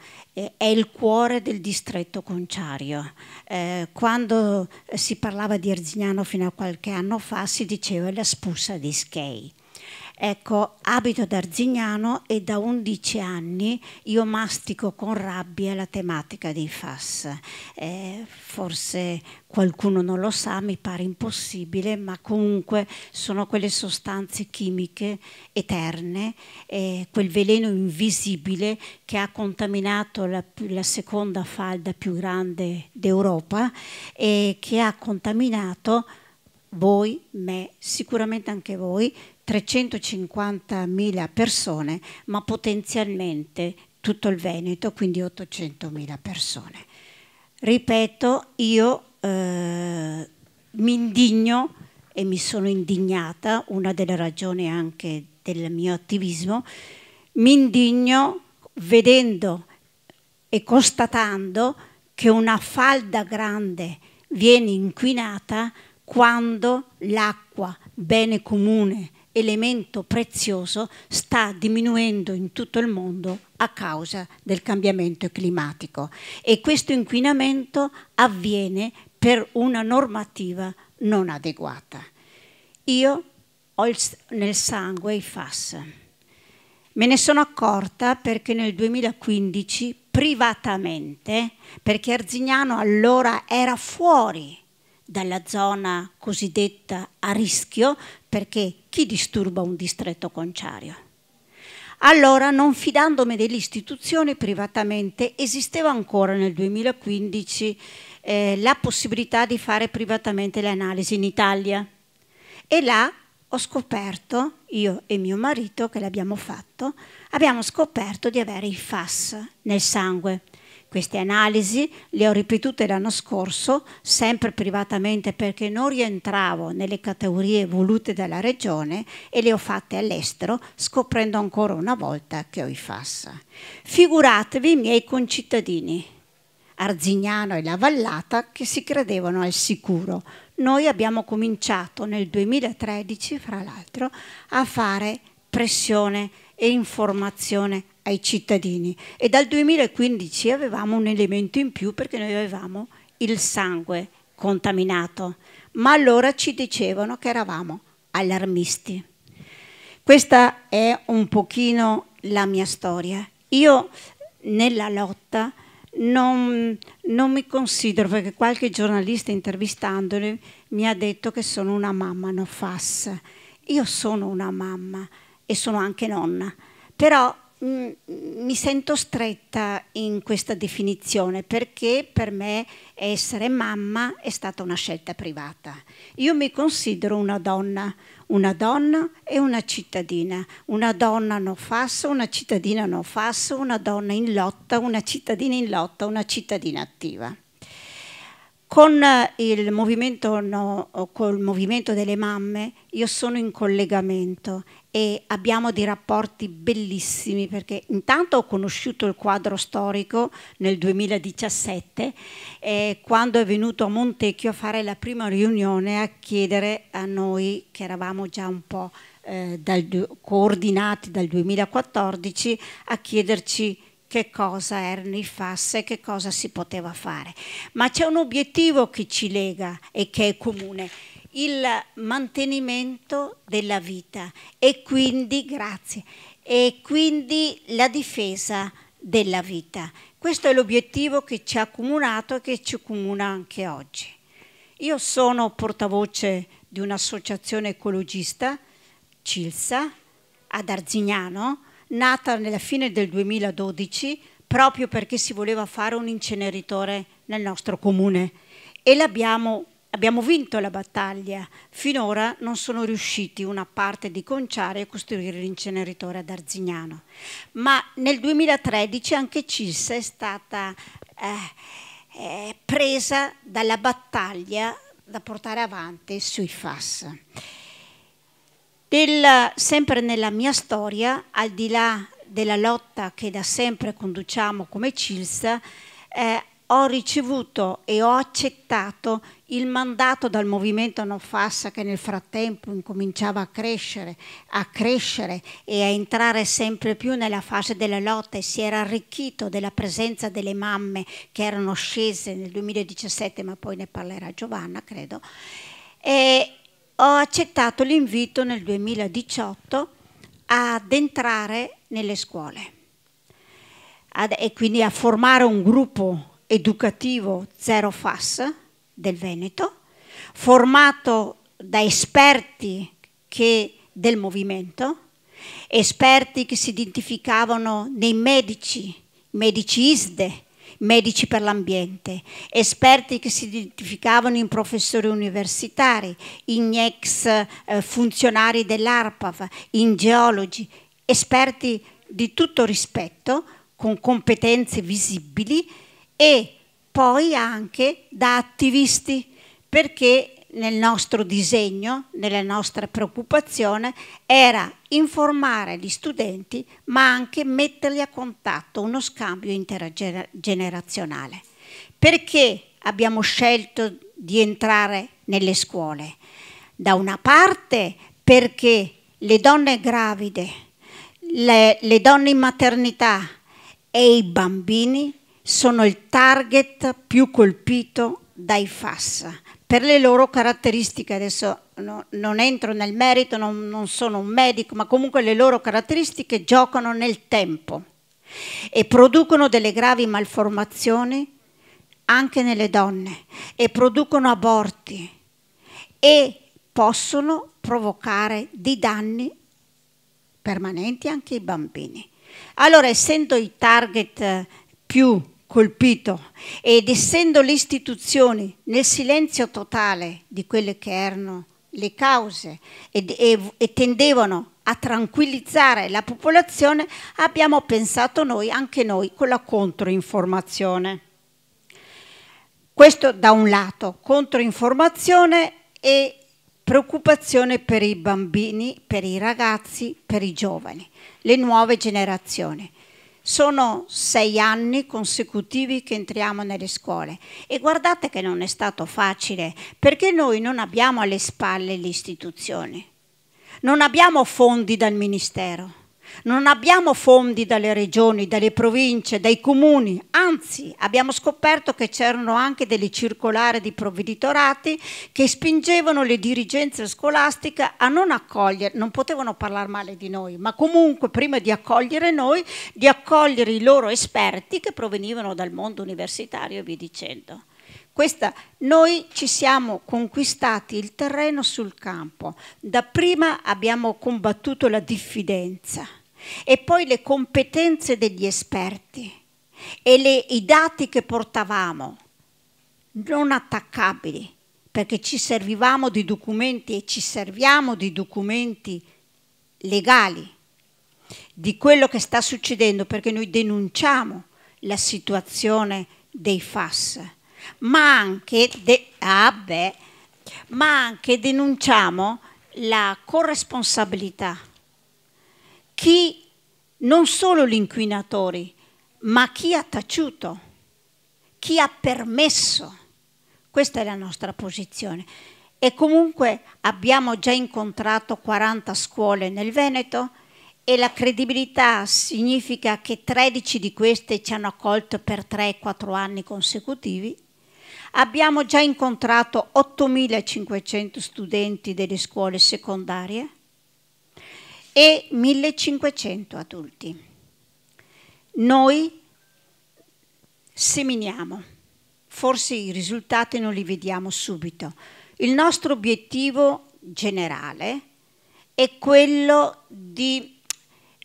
è il cuore del distretto conciario. Eh, quando si parlava di Arzignano fino a qualche anno fa si diceva la spussa di Schei. Ecco, abito ad Arzignano e da 11 anni io mastico con rabbia la tematica dei FAS. Eh, forse qualcuno non lo sa, mi pare impossibile, ma comunque sono quelle sostanze chimiche eterne, eh, quel veleno invisibile che ha contaminato la, la seconda falda più grande d'Europa e che ha contaminato voi, me, sicuramente anche voi, 350.000 persone, ma potenzialmente tutto il Veneto, quindi 800.000 persone. Ripeto, io eh, mi indigno e mi sono indignata, una delle ragioni anche del mio attivismo, mi indigno vedendo e constatando che una falda grande viene inquinata quando l'acqua, bene comune, elemento prezioso sta diminuendo in tutto il mondo a causa del cambiamento climatico e questo inquinamento avviene per una normativa non adeguata. Io ho il, nel sangue i FAS. Me ne sono accorta perché nel 2015 privatamente, perché Arzignano allora era fuori dalla zona cosiddetta a rischio perché chi disturba un distretto conciario? Allora, non fidandomi delle istituzioni privatamente, esisteva ancora nel 2015 eh, la possibilità di fare privatamente le analisi in Italia. E là ho scoperto, io e mio marito che l'abbiamo fatto, abbiamo scoperto di avere i FAS nel sangue. Queste analisi le ho ripetute l'anno scorso, sempre privatamente perché non rientravo nelle categorie volute dalla Regione e le ho fatte all'estero, scoprendo ancora una volta che ho i FAS. Figuratevi i miei concittadini, Arzignano e la Vallata, che si credevano al sicuro. Noi abbiamo cominciato nel 2013, fra l'altro, a fare pressione e informazione ai cittadini e dal 2015 avevamo un elemento in più perché noi avevamo il sangue contaminato, ma allora ci dicevano che eravamo allarmisti. Questa è un pochino la mia storia. Io nella lotta non, non mi considero, perché qualche giornalista intervistandoli mi ha detto che sono una mamma no fas. Io sono una mamma e sono anche nonna, però Mm, mi sento stretta in questa definizione perché per me essere mamma è stata una scelta privata. Io mi considero una donna, una donna e una cittadina, una donna non fasso, una cittadina non fasso, una donna in lotta, una cittadina in lotta, una cittadina attiva. Con eh, il movimento, no, col movimento delle mamme io sono in collegamento e abbiamo dei rapporti bellissimi perché intanto ho conosciuto il quadro storico nel 2017 eh, quando è venuto a Montecchio a fare la prima riunione a chiedere a noi che eravamo già un po' eh, dal, coordinati dal 2014 a chiederci che cosa erano i e che cosa si poteva fare. Ma c'è un obiettivo che ci lega e che è comune, il mantenimento della vita e quindi, grazie, e quindi la difesa della vita. Questo è l'obiettivo che ci ha accomunato e che ci accomuna anche oggi. Io sono portavoce di un'associazione ecologista, CILSA, ad Arzignano, nata nella fine del 2012 proprio perché si voleva fare un inceneritore nel nostro comune e l'abbiamo Abbiamo vinto la battaglia, finora non sono riusciti una parte di conciare a costruire l'inceneritore ad Arzignano, ma nel 2013 anche Cissa è stata eh, eh, presa dalla battaglia da portare avanti sui FAS del, sempre nella mia storia, al di là della lotta che da sempre conduciamo come CILS, eh, ho ricevuto e ho accettato il mandato dal movimento No Fassa che nel frattempo incominciava a crescere, a crescere e a entrare sempre più nella fase della lotta e si era arricchito della presenza delle mamme che erano scese nel 2017, ma poi ne parlerà Giovanna, credo. E ho accettato l'invito nel 2018 ad entrare nelle scuole ad, e quindi a formare un gruppo educativo Zero FAS del Veneto, formato da esperti che, del movimento, esperti che si identificavano nei medici, medici ISDE, medici per l'ambiente, esperti che si identificavano in professori universitari, in ex eh, funzionari dell'ARPAV, in geologi, esperti di tutto rispetto, con competenze visibili e poi anche da attivisti, perché nel nostro disegno, nella nostra preoccupazione, era informare gli studenti ma anche metterli a contatto, uno scambio intergenerazionale. Perché abbiamo scelto di entrare nelle scuole? Da una parte perché le donne gravide, le, le donne in maternità e i bambini sono il target più colpito dai FAS per le loro caratteristiche, adesso no, non entro nel merito, non, non sono un medico, ma comunque le loro caratteristiche giocano nel tempo e producono delle gravi malformazioni anche nelle donne e producono aborti e possono provocare dei danni permanenti anche ai bambini. Allora, essendo i target più colpito ed essendo le istituzioni nel silenzio totale di quelle che erano le cause ed, e, e tendevano a tranquillizzare la popolazione, abbiamo pensato noi, anche noi, con la controinformazione. Questo da un lato, controinformazione e preoccupazione per i bambini, per i ragazzi, per i giovani, le nuove generazioni. Sono sei anni consecutivi che entriamo nelle scuole e guardate che non è stato facile perché noi non abbiamo alle spalle le istituzioni, non abbiamo fondi dal Ministero non abbiamo fondi dalle regioni, dalle province, dai comuni, anzi abbiamo scoperto che c'erano anche delle circolari di provveditorati che spingevano le dirigenze scolastiche a non accogliere, non potevano parlare male di noi, ma comunque prima di accogliere noi, di accogliere i loro esperti che provenivano dal mondo universitario e via dicendo. Questa, noi ci siamo conquistati il terreno sul campo. Dapprima abbiamo combattuto la diffidenza e poi le competenze degli esperti e le, i dati che portavamo, non attaccabili, perché ci servivamo di documenti e ci serviamo di documenti legali di quello che sta succedendo perché noi denunciamo la situazione dei FAS ma anche, ah beh, ma anche denunciamo la corresponsabilità. Chi, non solo gli inquinatori, ma chi ha taciuto, chi ha permesso. Questa è la nostra posizione. E comunque abbiamo già incontrato 40 scuole nel Veneto e la credibilità significa che 13 di queste ci hanno accolto per 3-4 anni consecutivi Abbiamo già incontrato 8.500 studenti delle scuole secondarie e 1.500 adulti. Noi seminiamo, forse i risultati non li vediamo subito. Il nostro obiettivo generale è quello di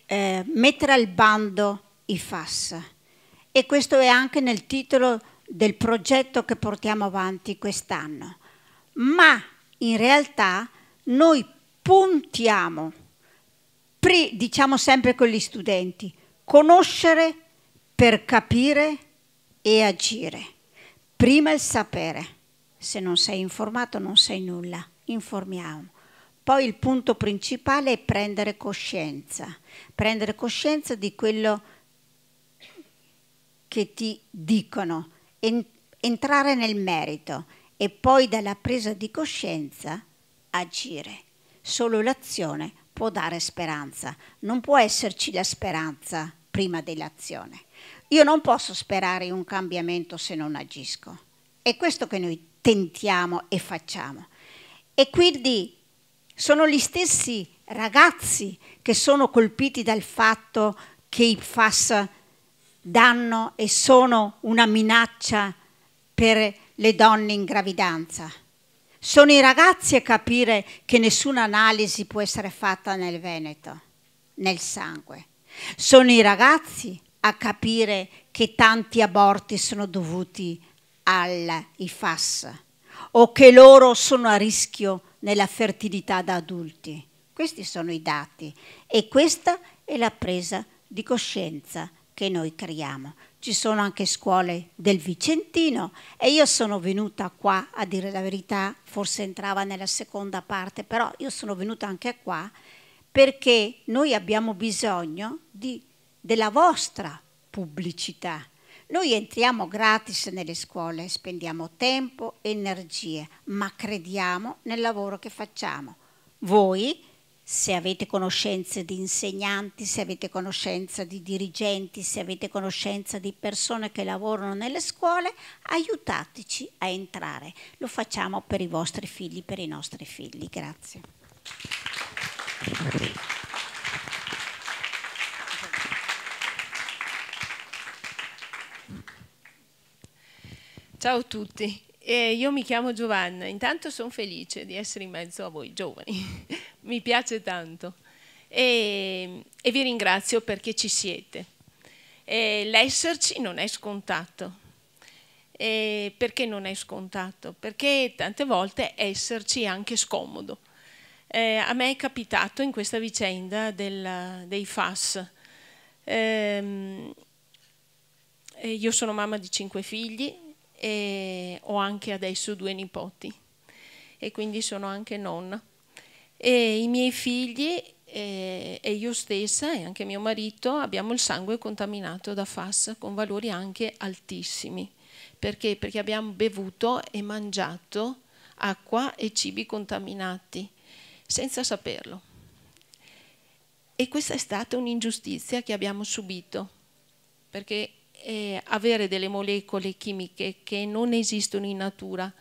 eh, mettere al bando i FAS e questo è anche nel titolo del progetto che portiamo avanti quest'anno, ma in realtà noi puntiamo, pre, diciamo sempre con gli studenti, conoscere per capire e agire. Prima il sapere, se non sei informato non sai nulla, informiamo. Poi il punto principale è prendere coscienza, prendere coscienza di quello che ti dicono, en- entrare nel merito e poi dalla presa di coscienza agire. Solo l'azione può dare speranza, non può esserci la speranza prima dell'azione. Io non posso sperare in un cambiamento se non agisco. È questo che noi tentiamo e facciamo. E quindi sono gli stessi ragazzi che sono colpiti dal fatto che i FAS danno e sono una minaccia per le donne in gravidanza. Sono i ragazzi a capire che nessuna analisi può essere fatta nel Veneto, nel sangue. Sono i ragazzi a capire che tanti aborti sono dovuti ai FAS o che loro sono a rischio nella fertilità da adulti. Questi sono i dati e questa è la presa di coscienza che noi creiamo. Ci sono anche scuole del Vicentino e io sono venuta qua, a dire la verità, forse entrava nella seconda parte, però io sono venuta anche qua perché noi abbiamo bisogno di, della vostra pubblicità. Noi entriamo gratis nelle scuole, spendiamo tempo, energie, ma crediamo nel lavoro che facciamo. Voi se avete conoscenze di insegnanti, se avete conoscenza di dirigenti, se avete conoscenza di persone che lavorano nelle scuole, aiutateci a entrare. Lo facciamo per i vostri figli, per i nostri figli. Grazie. Ciao a tutti, eh, io mi chiamo Giovanna, intanto sono felice di essere in mezzo a voi giovani mi piace tanto. E, e vi ringrazio perché ci siete. E l'esserci non è scontato. E perché non è scontato? Perché tante volte esserci è anche scomodo. Eh, a me è capitato in questa vicenda del, dei FAS. Eh, io sono mamma di cinque figli e ho anche adesso due nipoti e quindi sono anche nonna e i miei figli e, eh, e io stessa e anche mio marito abbiamo il sangue contaminato da FAS con valori anche altissimi. Perché? Perché abbiamo bevuto e mangiato acqua e cibi contaminati senza saperlo. E questa è stata un'ingiustizia che abbiamo subito, perché eh, avere delle molecole chimiche che non esistono in natura,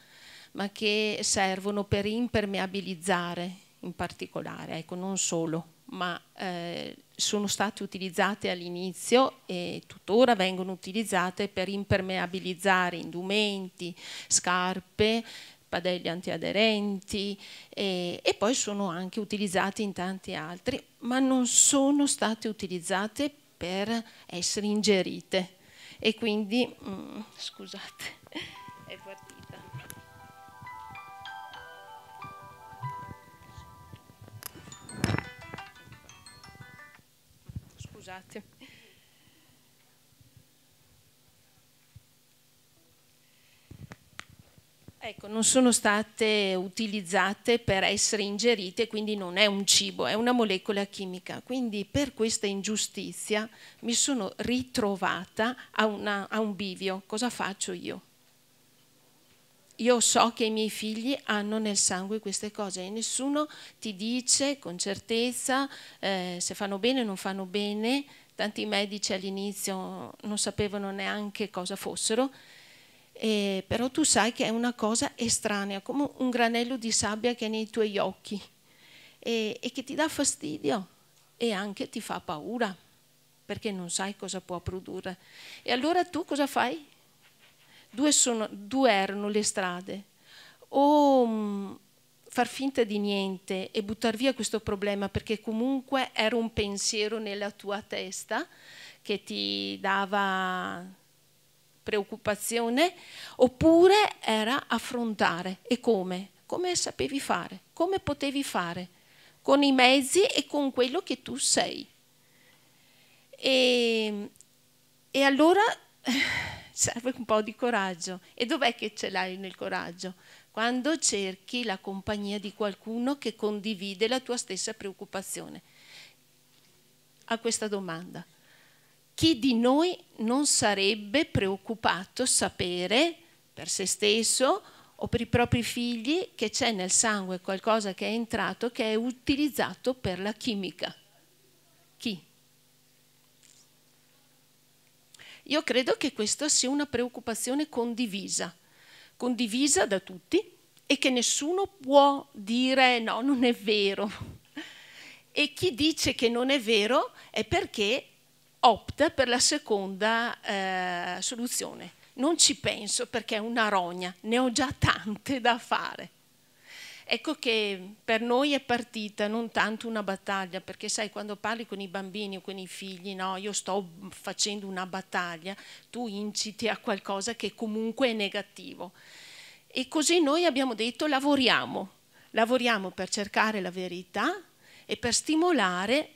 ma che servono per impermeabilizzare in particolare, ecco, non solo, ma eh, sono state utilizzate all'inizio e tuttora vengono utilizzate per impermeabilizzare indumenti, scarpe, padelli antiaderenti e, e, poi sono anche utilizzate in tanti altri, ma non sono state utilizzate per essere ingerite. E quindi, mm, scusate, è partito. Grazie. Ecco, non sono state utilizzate per essere ingerite, quindi non è un cibo, è una molecola chimica. Quindi per questa ingiustizia mi sono ritrovata a, una, a un bivio. Cosa faccio io? io so che i miei figli hanno nel sangue queste cose e nessuno ti dice con certezza eh, se fanno bene o non fanno bene, tanti medici all'inizio non sapevano neanche cosa fossero, eh, però tu sai che è una cosa estranea, come un granello di sabbia che è nei tuoi occhi e, e che ti dà fastidio e anche ti fa paura perché non sai cosa può produrre. E allora tu cosa fai? Due, sono, due erano le strade. O mh, mm, far finta di niente e buttare via questo problema perché comunque era un pensiero nella tua testa che ti dava preoccupazione, oppure era affrontare. E come? Come sapevi fare? Come potevi fare? Con i mezzi e con quello che tu sei. E, e allora serve un po' di coraggio. E dov'è che ce l'hai nel coraggio? Quando cerchi la compagnia di qualcuno che condivide la tua stessa preoccupazione. A questa domanda. Chi di noi non sarebbe preoccupato sapere per se stesso o per i propri figli che c'è nel sangue qualcosa che è entrato che è utilizzato per la chimica? Chi? Io credo che questa sia una preoccupazione condivisa, condivisa da tutti e che nessuno può dire no, non è vero. E chi dice che non è vero è perché opta per la seconda eh, soluzione. Non ci penso perché è una rogna, ne ho già tante da fare. Ecco che per noi è partita non tanto una battaglia, perché sai quando parli con i bambini o con i figli, no, io sto facendo una battaglia, tu inciti a qualcosa che comunque è negativo. E così noi abbiamo detto lavoriamo, lavoriamo per cercare la verità e per stimolare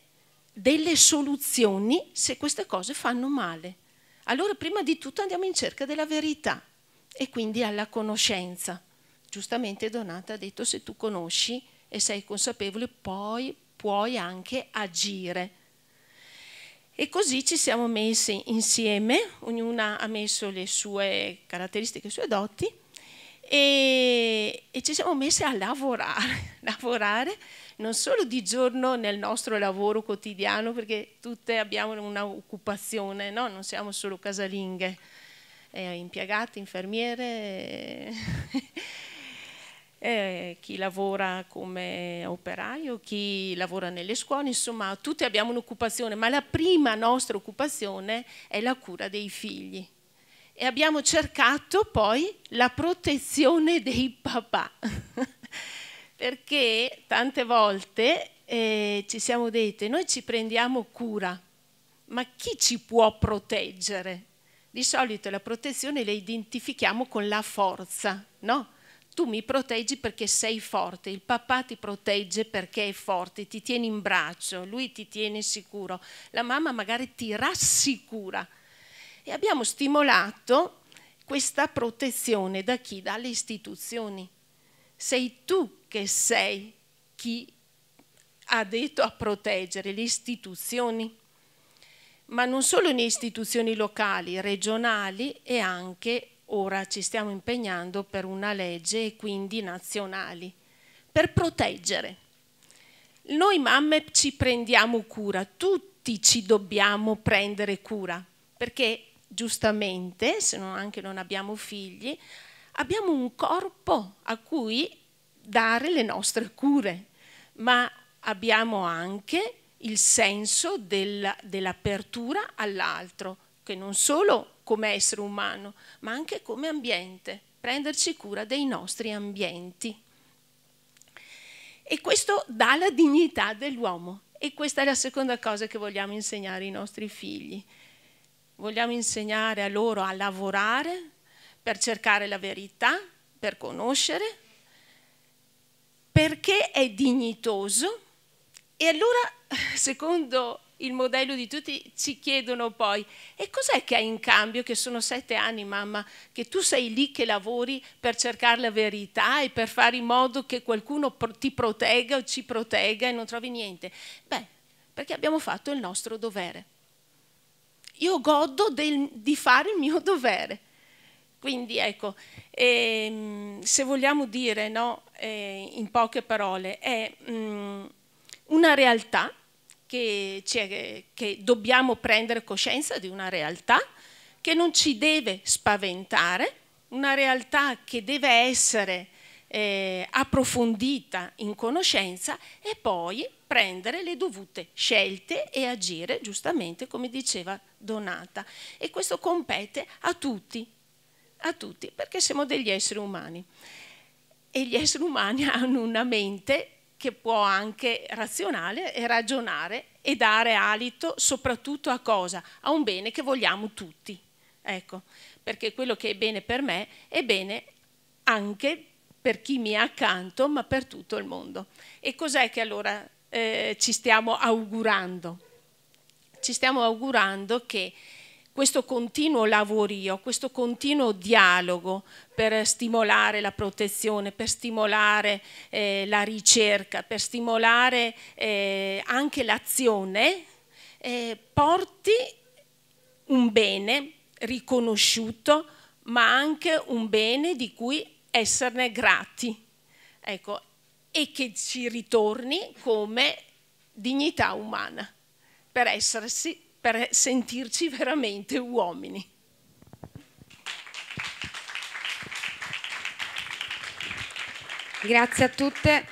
delle soluzioni se queste cose fanno male. Allora prima di tutto andiamo in cerca della verità e quindi alla conoscenza giustamente Donata ha detto se tu conosci e sei consapevole poi puoi anche agire. E così ci siamo messi insieme, ognuna ha messo le sue caratteristiche, i suoi doti e, e ci siamo messi a lavorare, lavorare non solo di giorno nel nostro lavoro quotidiano perché tutte abbiamo un'occupazione, no? non siamo solo casalinghe, eh, impiegate, infermiere. eh, chi lavora come operaio, chi lavora nelle scuole, insomma tutti abbiamo un'occupazione, ma la prima nostra occupazione è la cura dei figli. E abbiamo cercato poi la protezione dei papà, perché tante volte eh, ci siamo dette, noi ci prendiamo cura, ma chi ci può proteggere? Di solito la protezione la identifichiamo con la forza, no? tu mi proteggi perché sei forte, il papà ti protegge perché è forte, ti tiene in braccio, lui ti tiene sicuro, la mamma magari ti rassicura. E abbiamo stimolato questa protezione da chi? Dalle istituzioni. Sei tu che sei chi ha detto a proteggere le istituzioni, ma non solo le istituzioni locali, regionali e anche ora ci stiamo impegnando per una legge e quindi nazionali, per proteggere. Noi mamme ci prendiamo cura, tutti ci dobbiamo prendere cura, perché giustamente, se non anche non abbiamo figli, abbiamo un corpo a cui dare le nostre cure, ma abbiamo anche il senso dell'apertura all'altro, che non solo come essere umano, ma anche come ambiente, prenderci cura dei nostri ambienti. E questo dà la dignità dell'uomo. E questa è la seconda cosa che vogliamo insegnare ai nostri figli. Vogliamo insegnare a loro a lavorare per cercare la verità, per conoscere, perché è dignitoso. E allora, secondo il modello di tutti, ci chiedono poi e cos'è che hai in cambio che sono sette anni mamma, che tu sei lì che lavori per cercare la verità e per fare in modo che qualcuno ti protegga o ci protegga e non trovi niente? Beh, perché abbiamo fatto il nostro dovere. Io godo del, di fare il mio dovere. Quindi ecco, ehm, se vogliamo dire no, eh, in poche parole, è mh, mm, una realtà che, è, che dobbiamo prendere coscienza di una realtà che non ci deve spaventare, una realtà che deve essere eh, approfondita in conoscenza e poi prendere le dovute scelte e agire giustamente come diceva Donata. E questo compete a tutti, a tutti, perché siamo degli esseri umani e gli esseri umani hanno una mente che può anche razionale e ragionare e dare alito soprattutto a cosa? A un bene che vogliamo tutti. Ecco, perché quello che è bene per me è bene anche per chi mi è accanto, ma per tutto il mondo. E cos'è che allora eh, ci stiamo augurando? Ci stiamo augurando che questo continuo lavorio, questo continuo dialogo per stimolare la protezione, per stimolare eh, la ricerca, per stimolare eh, anche l'azione, eh, porti un bene riconosciuto, ma anche un bene di cui esserne grati. Ecco, e che ci ritorni come dignità umana per essersi per sentirci veramente uomini. Grazie a tutte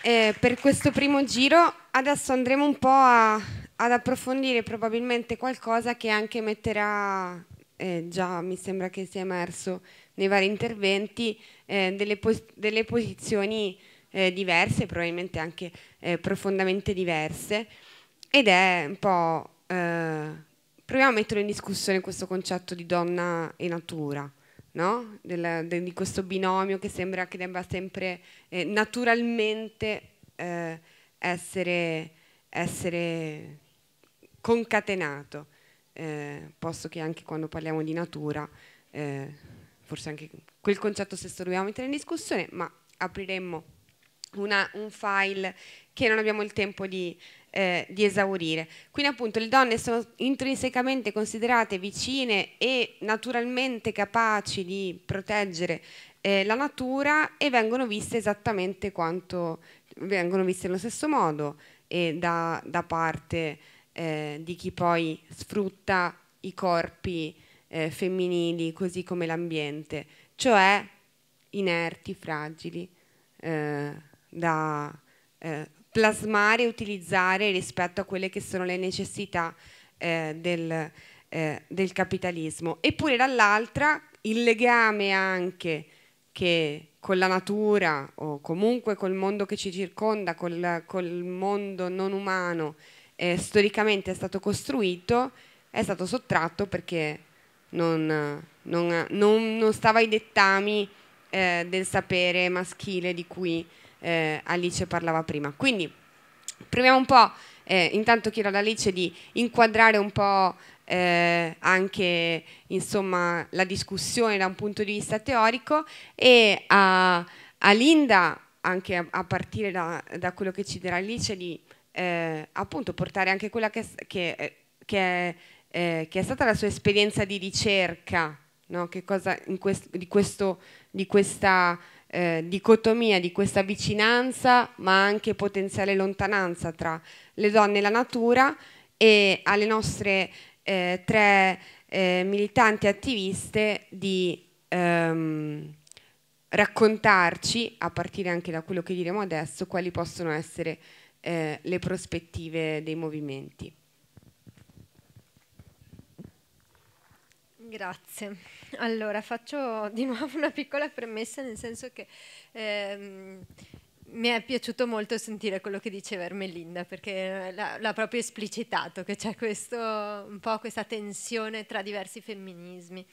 eh, per questo primo giro. Adesso andremo un po' a, ad approfondire probabilmente qualcosa che anche metterà, eh, già mi sembra che sia emerso nei vari interventi, eh, delle, pos delle, posizioni eh, diverse, probabilmente anche eh, profondamente diverse, ed è un po' Eh, proviamo a mettere in discussione questo concetto di donna e natura, no? Del, de, di questo binomio che sembra che debba sempre eh, naturalmente eh, essere, essere, concatenato, eh, posto che anche quando parliamo di natura, eh, forse anche quel concetto stesso dobbiamo mettere in discussione, ma apriremmo una, un file che non abbiamo il tempo di eh, di esaurire. Quindi appunto le donne sono intrinsecamente considerate vicine e naturalmente capaci di proteggere eh, la natura e vengono viste esattamente quanto vengono viste nello stesso modo e da, da parte eh, di chi poi sfrutta i corpi eh, femminili così come l'ambiente, cioè inerti, fragili, eh, da eh, plasmare e utilizzare rispetto a quelle che sono le necessità eh, del, eh, del, capitalismo. Eppure dall'altra il legame anche che con la natura o comunque col mondo che ci circonda, col, col mondo non umano, eh, storicamente è stato costruito, è stato sottratto perché non, non, non, non stava ai dettami eh, del sapere maschile di cui eh, Alice parlava prima. Quindi proviamo un po', eh, intanto chiedo ad Alice di inquadrare un po' eh, anche insomma, la discussione da un punto di vista teorico e a, a Linda, anche a, a partire da, da, quello che ci dirà Alice, di eh, appunto portare anche quella che, che, eh, che è eh, che è stata la sua esperienza di ricerca, no? cosa, quest, di, questo, di, questa eh, dicotomia di questa vicinanza ma anche potenziale lontananza tra le donne e la natura e alle nostre eh, tre eh, militanti attiviste di ehm, raccontarci, a partire anche da quello che diremo adesso, quali possono essere eh, le prospettive dei movimenti. Grazie. Allora, faccio di nuovo una piccola premessa, nel senso che ehm, mi è piaciuto molto sentire quello che diceva Ermelinda, perché l'ha proprio esplicitato, che c'è questo, un po' questa tensione tra diversi femminismi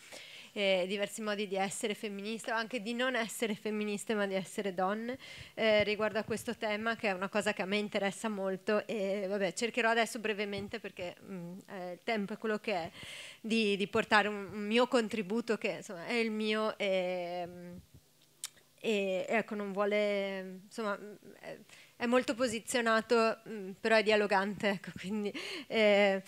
eh, diversi modi di essere femministe o anche di non essere femministe ma di essere donne eh, riguardo a questo tema che è una cosa che a me interessa molto e vabbè cercherò adesso brevemente perché mh, mm, eh, il tempo è quello che è di, di portare un, un, mio contributo che insomma è il mio e, e ecco non vuole insomma è molto posizionato mh, mm, però è dialogante ecco quindi eh,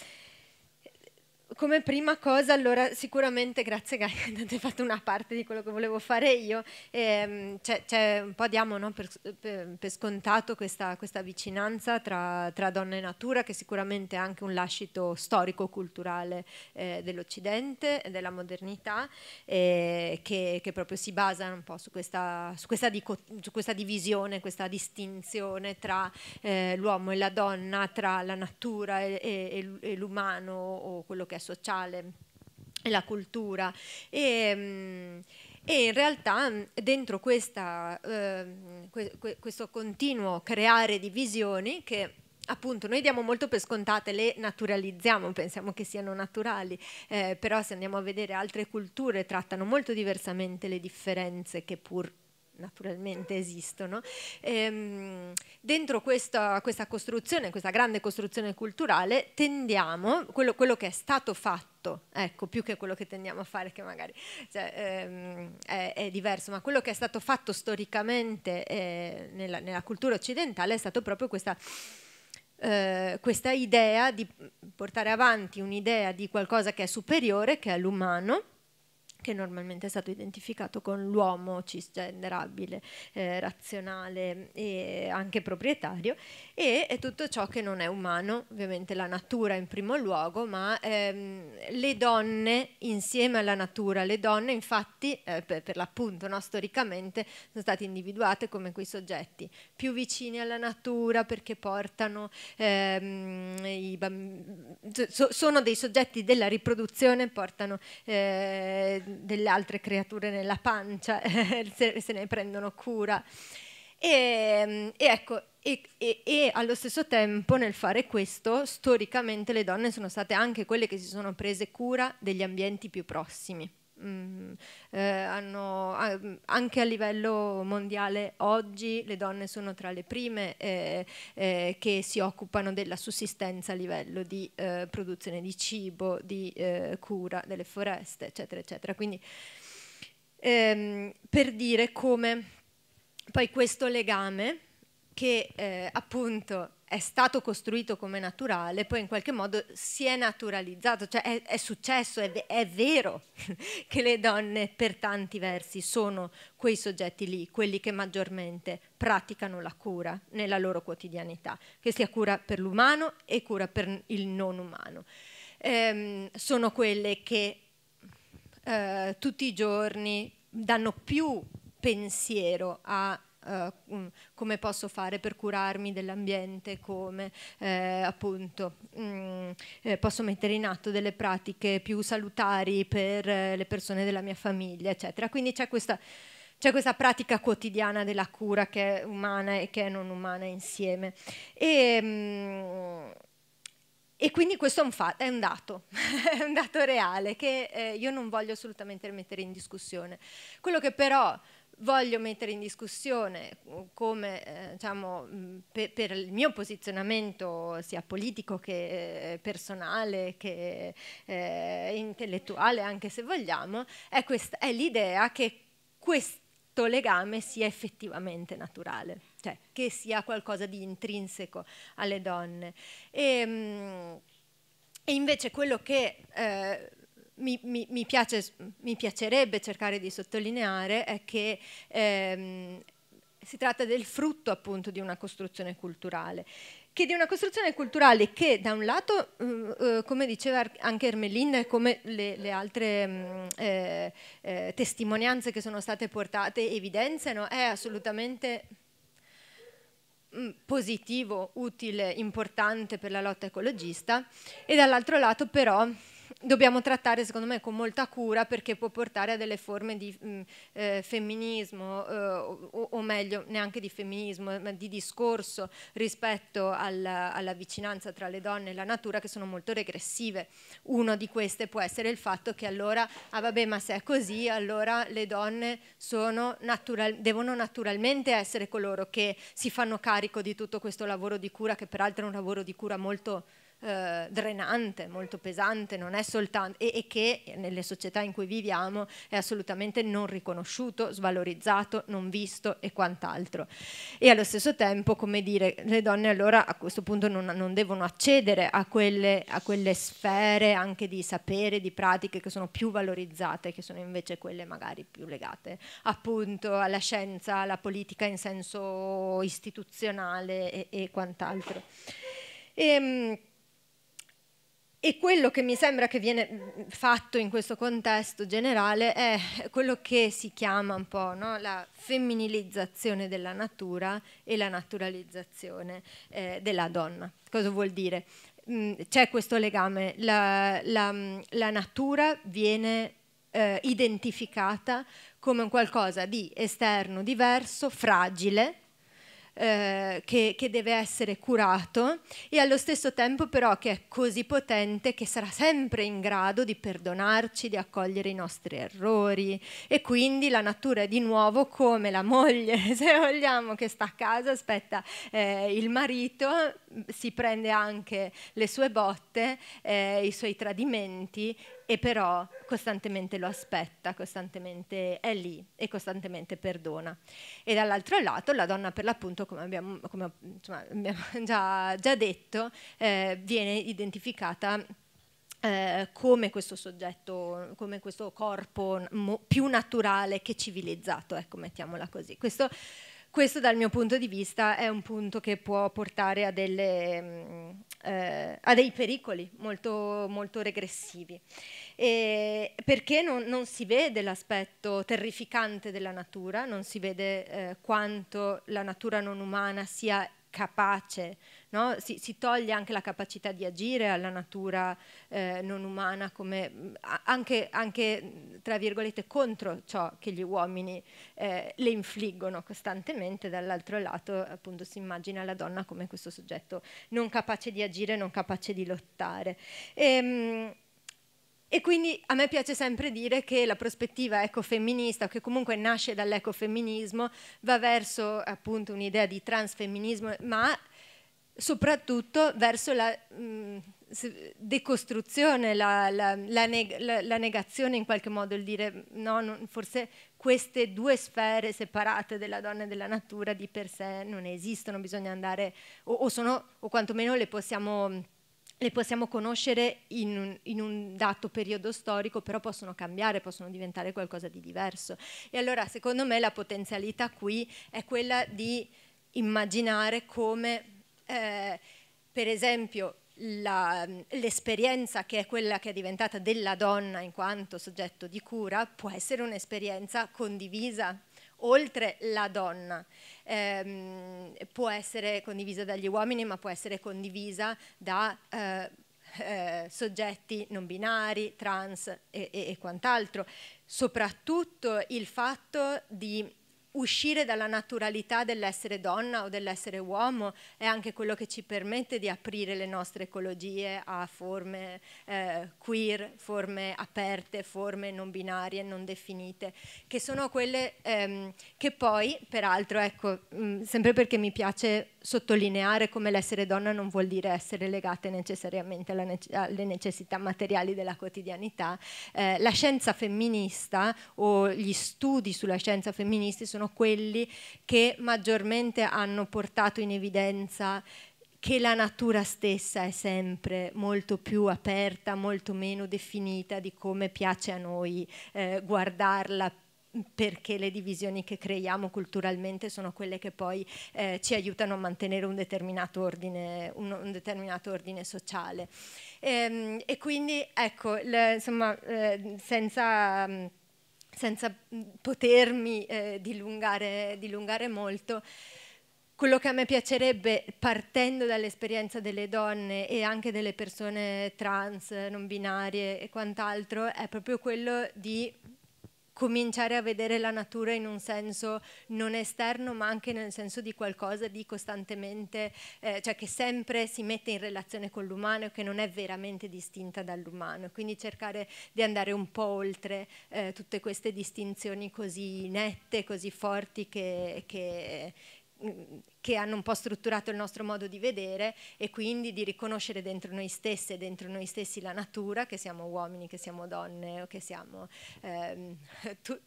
come prima cosa, allora sicuramente grazie Gaia che avete fatto una parte di quello che volevo fare io, ehm, c'è, un po' diamo no, per, per, per, scontato questa, questa vicinanza tra, tra, donna e natura che sicuramente è anche un lascito storico-culturale eh, dell'Occidente e della modernità eh, che, che, proprio si basa un po' su questa, su questa, dico, su questa divisione, questa distinzione tra eh, l'uomo e la donna, tra la natura e, e, e l'umano o quello che è sociale e la cultura. E, ehm, e in realtà mm, dentro questa, eh, questo continuo creare divisioni che appunto noi diamo molto per scontate, le naturalizziamo, pensiamo che siano naturali, eh, però se andiamo a vedere altre culture trattano molto diversamente le differenze che pur naturalmente esistono, ehm, dentro questa, questa, costruzione, questa grande costruzione culturale, tendiamo, quello, quello che è stato fatto, ecco, più che quello che tendiamo a fare, che magari cioè, ehm, è, è, diverso, ma quello che è stato fatto storicamente eh, nella, nella, cultura occidentale è stato proprio questa, eh, questa idea di portare avanti un'idea di qualcosa che è superiore, che è l'umano, che normalmente è stato identificato con l'uomo cisgenderabile, eh, razionale e anche proprietario, e, e tutto ciò che non è umano, ovviamente la natura in primo luogo, ma ehm, le donne insieme alla natura, le donne infatti eh, per, per l'appunto no, storicamente sono state individuate come quei soggetti più vicini alla natura perché portano ehm, i bambini, so, sono dei soggetti della riproduzione, portano... Eh, delle altre creature nella pancia, eh, se, se, ne prendono cura. E, e ecco, e, e, e, allo stesso tempo nel fare questo, storicamente le donne sono state anche quelle che si sono prese cura degli ambienti più prossimi. Mm-hmm. eh, hanno, ah, mm, anche a livello mondiale oggi le donne sono tra le prime eh, eh, che si occupano della sussistenza a livello di eh, produzione di cibo, di eh, cura delle foreste, eccetera, eccetera. Quindi ehm, per dire come poi questo legame che eh, appunto è stato costruito come naturale, poi in qualche modo si è naturalizzato, cioè è, è successo, è, è vero che le donne per tanti versi sono quei soggetti lì, quelli che maggiormente praticano la cura nella loro quotidianità, che sia cura per l'umano e cura per il non umano. Ehm, sono quelle che eh, tutti i giorni danno più pensiero a uh, come posso fare per curarmi dell'ambiente, come eh, appunto mh, mm, eh, posso mettere in atto delle pratiche più salutari per eh, le persone della mia famiglia, eccetera. Quindi c'è questa, questa, pratica quotidiana della cura che è umana e che è non umana insieme. E, mm, e quindi questo è un, è un dato, è un dato reale che eh, io non voglio assolutamente mettere in discussione. Quello che però voglio mettere in discussione eh, come, eh, diciamo, mm, per, per, il mio posizionamento sia politico che eh, personale, che eh, intellettuale anche se vogliamo, è, questa, è l'idea che questo legame sia effettivamente naturale, cioè che sia qualcosa di intrinseco alle donne. E, ehm, e invece quello che... Eh, mi, mi, mi, piace, mi, piacerebbe cercare di sottolineare è che ehm, si tratta del frutto appunto di una costruzione culturale che di una costruzione culturale che da un lato, mm, eh, come diceva anche Ermelinda e come le, le altre mm, eh, eh, testimonianze che sono state portate evidenziano, è assolutamente mm, positivo, utile, importante per la lotta ecologista e dall'altro lato però dobbiamo trattare secondo me con molta cura perché può portare a delle forme di mh, mm, eh, femminismo eh, o, o, meglio neanche di femminismo ma di discorso rispetto alla, alla, vicinanza tra le donne e la natura che sono molto regressive uno di queste può essere il fatto che allora ah vabbè ma se è così allora le donne natural devono naturalmente essere coloro che si fanno carico di tutto questo lavoro di cura che peraltro è un lavoro di cura molto eh, drenante, molto pesante, non è soltanto, e, e che nelle società in cui viviamo è assolutamente non riconosciuto, svalorizzato, non visto e quant'altro. E allo stesso tempo, come dire, le donne allora a questo punto non, non devono accedere a quelle, a quelle sfere anche di sapere, di pratiche che sono più valorizzate, che sono invece quelle magari più legate appunto alla scienza, alla politica in senso istituzionale e, e quant'altro. E, ehm, e quello che mi sembra che viene mm, fatto in questo contesto generale è quello che si chiama un po' no? la femminilizzazione della natura e la naturalizzazione eh, della donna. Cosa vuol dire? Mm, c'è questo legame, la, la, mm, la natura viene eh, identificata come un qualcosa di esterno, diverso, fragile, eh, che, che deve essere curato e allo stesso tempo però che è così potente che sarà sempre in grado di perdonarci, di accogliere i nostri errori e quindi la natura è di nuovo come la moglie, se vogliamo, che sta a casa, aspetta eh, il marito si prende anche le sue botte, eh, i suoi tradimenti e però costantemente lo aspetta, costantemente è lì e costantemente perdona. E dall'altro lato la donna per l'appunto, come abbiamo, come, insomma, abbiamo già, già, detto, eh, viene identificata eh, come questo soggetto, come questo corpo più naturale che civilizzato, ecco, mettiamola così. Questo questo dal mio punto di vista è un punto che può portare a, delle, mm, eh, a dei pericoli molto, molto regressivi, e perché non, non, si vede l'aspetto terrificante della natura, non si vede eh, quanto la natura non umana sia capace no? si, si, toglie anche la capacità di agire alla natura eh, non umana, come, mm, anche, anche, mm, tra virgolette contro ciò che gli uomini eh, le infliggono costantemente, dall'altro lato appunto si immagina la donna come questo soggetto non capace di agire, non capace di lottare. E, ehm, e quindi a me piace sempre dire che la prospettiva ecofemminista, che comunque nasce dall'ecofemminismo, va verso appunto un'idea di transfemminismo, ma soprattutto verso la mh, mm, decostruzione, la, la, la, neg la, negazione in qualche modo, il dire no, non, forse queste due sfere separate della donna e della natura di per sé non esistono, bisogna andare o, o, sono, o quantomeno le possiamo le possiamo conoscere in un, in un, dato periodo storico, però possono cambiare, possono diventare qualcosa di diverso. E allora, secondo me, la potenzialità qui è quella di immaginare come eh, per esempio mm, l'esperienza che è quella che è diventata della donna in quanto soggetto di cura può essere un'esperienza condivisa oltre la donna. Eh, può essere condivisa dagli uomini ma può essere condivisa da eh, eh, soggetti non binari, trans e, e, e quant'altro. Soprattutto il fatto di uscire dalla naturalità dell'essere donna o dell'essere uomo è anche quello che ci permette di aprire le nostre ecologie a forme eh, queer, forme aperte, forme non binarie, non definite, che sono quelle ehm, che poi, peraltro, ecco, mh, mm, sempre perché mi piace sottolineare come l'essere donna non vuol dire essere legate necessariamente alle necessità materiali della quotidianità, eh, la scienza femminista o gli studi sulla scienza femminista sono quelli che maggiormente hanno portato in evidenza che la natura stessa è sempre molto più aperta, molto meno definita di come piace a noi eh, guardarla perché le divisioni che creiamo culturalmente sono quelle che poi eh, ci aiutano a mantenere un determinato ordine, un, un determinato ordine sociale. E, ehm, e, quindi, ecco, le, insomma, eh, senza... senza potermi eh, dilungare, dilungare, molto, quello che a me piacerebbe, partendo dall'esperienza delle donne e anche delle persone trans, non binarie e quant'altro, è proprio quello di cominciare a vedere la natura in un senso non esterno ma anche nel senso di qualcosa di costantemente, eh, cioè che sempre si mette in relazione con l'umano e che non è veramente distinta dall'umano, quindi cercare di andare un po' oltre eh, tutte queste distinzioni così nette, così forti che, che che hanno un po' strutturato il nostro modo di vedere e quindi di riconoscere dentro noi stesse, dentro noi stessi la natura, che siamo uomini, che siamo donne o che siamo ehm,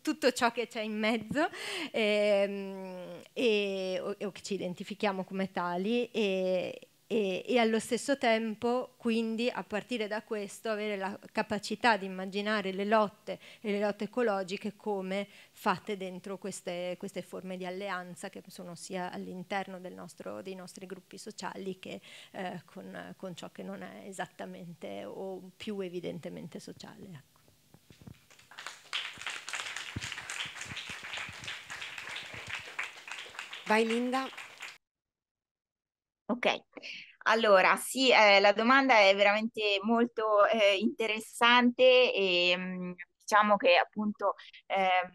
tutto ciò che c'è in mezzo ehm, e, o, o, che ci identifichiamo come tali e, e, e, allo stesso tempo quindi a partire da questo avere la capacità di immaginare le lotte e le lotte ecologiche come fatte dentro queste, queste forme di alleanza che sono sia all'interno dei nostri gruppi sociali che eh, con, con, ciò che non è esattamente o più evidentemente sociale. Ecco. Vai Linda. Ok, allora sì, eh, la domanda è veramente molto eh, interessante e mm, diciamo che appunto ehm,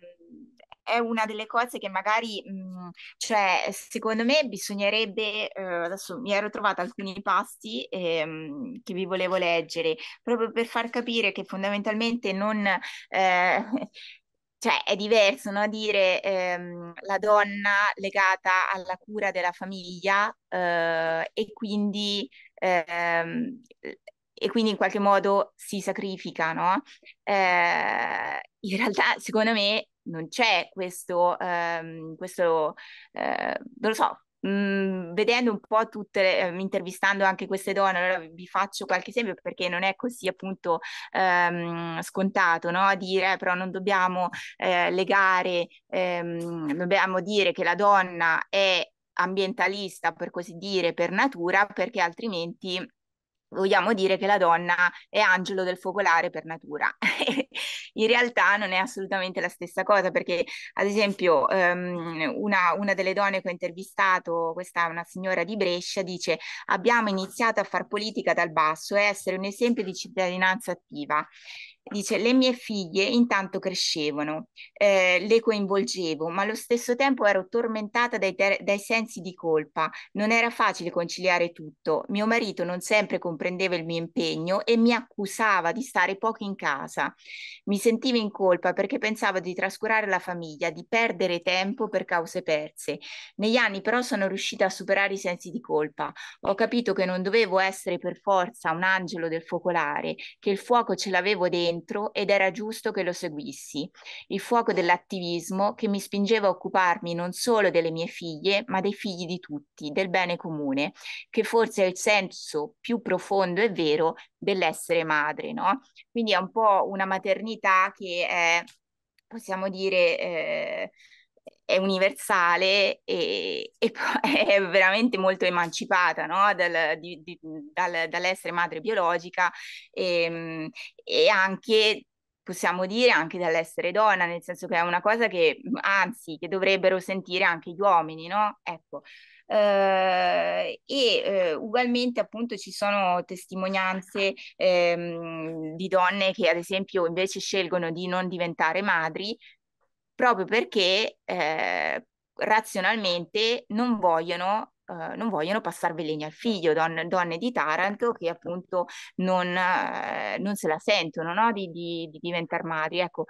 è una delle cose che magari, mh, mm, cioè, secondo me bisognerebbe, eh, adesso mi ero trovata alcuni pasti ehm, che vi volevo leggere, proprio per far capire che fondamentalmente non, eh, cioè è diverso no? dire ehm, la donna legata alla cura della famiglia eh, e, quindi, ehm, e quindi in qualche modo si sacrifica, no? Eh, in realtà secondo me non c'è questo, ehm, questo eh, non lo so, mh, mhmm, vedendo un po' tutte, le, ehm, intervistando anche queste donne, allora vi faccio qualche esempio perché non è così appunto ehm, scontato no? dire eh, però non dobbiamo eh, legare, ehm, dobbiamo dire che la donna è ambientalista per così dire per natura perché altrimenti vogliamo dire che la donna è angelo del focolare per natura. in realtà non è assolutamente la stessa cosa perché, ad esempio, um, una, una, delle donne che ho intervistato, questa è una signora di Brescia, dice abbiamo iniziato a far politica dal basso e essere un esempio di cittadinanza attiva. Dice, le mie figlie intanto crescevano, eh, le coinvolgevo, ma allo stesso tempo ero tormentata dai, ter- dai sensi di colpa. Non era facile conciliare tutto. Mio marito non sempre comprendeva il mio impegno e mi accusava di stare poco in casa. Mi sentivo in colpa perché pensavo di trascurare la famiglia, di perdere tempo per cause perse. Negli anni però sono riuscita a superare i sensi di colpa. Ho capito che non dovevo essere per forza un angelo del focolare, che il fuoco ce l'avevo dentro dentro ed era giusto che lo seguissi, il fuoco dell'attivismo che mi spingeva a occuparmi non solo delle mie figlie, ma dei figli di tutti, del bene comune, che forse è il senso più profondo e vero dell'essere madre, no? Quindi è un po' una maternità che è, possiamo dire... Eh, è universale e, e è veramente molto emancipata no? Dal, di, di, dal, dall'essere madre biologica e, ehm, e anche possiamo dire anche dall'essere donna, nel senso che è una cosa che, anzi, che dovrebbero sentire anche gli uomini, no? Ecco. Eh, e eh, ugualmente appunto ci sono testimonianze ehm, di donne che ad esempio invece scelgono di non diventare madri proprio perché eh, razionalmente non vogliono Uh, non vogliono passarvi legna al figlio, don, donne di Taranto che appunto non, uh, non se la sentono no? di, di, di diventare madri. Ecco.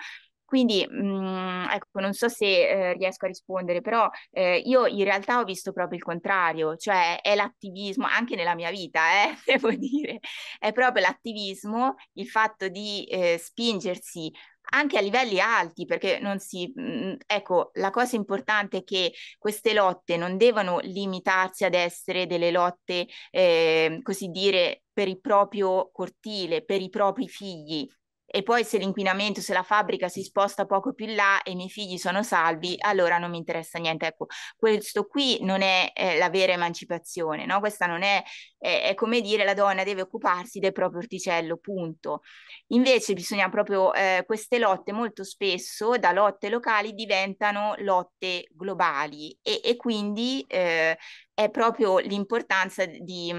Quindi, mh, mm, ecco, non so se eh, riesco a rispondere, però eh, io in realtà ho visto proprio il contrario, cioè è l'attivismo, anche nella mia vita, eh, devo dire, è proprio l'attivismo, il fatto di eh, spingersi anche a livelli alti, perché non si... Mm, ecco, la cosa importante è che queste lotte non devono limitarsi ad essere delle lotte, eh, così dire, per il proprio cortile, per i propri figli, e poi se l'inquinamento, se la fabbrica si sposta poco più in là e i miei figli sono salvi, allora non mi interessa niente. Ecco, questo qui non è eh, la vera emancipazione, no? Questa non è, è, è, come dire la donna deve occuparsi del proprio orticello, punto. Invece bisogna proprio, eh, queste lotte molto spesso da lotte locali diventano lotte globali e, e quindi eh, è proprio l'importanza di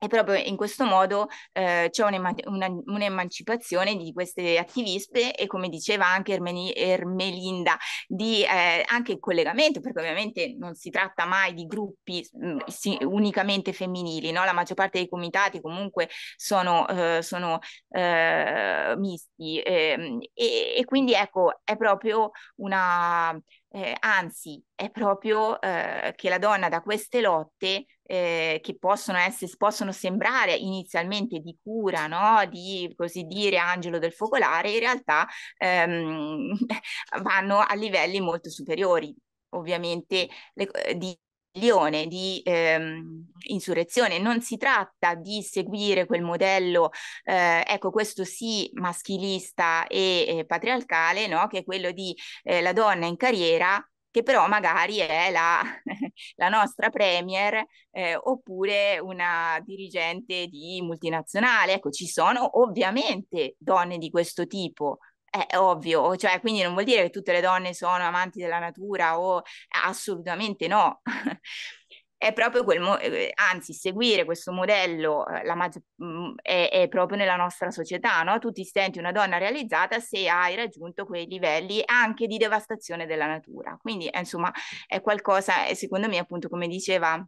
e proprio in questo modo eh, c'è un'emancipazione di queste attiviste e come diceva anche Ermeni- Ermelinda, di eh, anche il collegamento, perché ovviamente non si tratta mai di gruppi mh, mm, si- unicamente femminili, no? la maggior parte dei comitati comunque sono, eh, sono eh, misti ehm, e, e quindi ecco è proprio una, eh, anzi, è proprio eh, che la donna da queste lotte eh, che possono, essere, possono sembrare inizialmente di cura, no? di così dire angelo del focolare, in realtà ehm, vanno a livelli molto superiori, ovviamente le, eh, di Lione, di ehm, insurrezione, non si tratta di seguire quel modello, eh, ecco questo sì maschilista e eh, patriarcale, no? che è quello di eh, la donna in carriera che però magari è la, la nostra premier eh, oppure una dirigente di multinazionale. Ecco, ci sono ovviamente donne di questo tipo, è ovvio, cioè, quindi non vuol dire che tutte le donne sono amanti della natura o assolutamente no. è proprio quel, mo- eh, anzi seguire questo modello eh, mag- mm, è, è, proprio nella nostra società, no? tu ti senti una donna realizzata se hai raggiunto quei livelli anche di devastazione della natura, quindi eh, insomma è qualcosa, secondo me appunto come diceva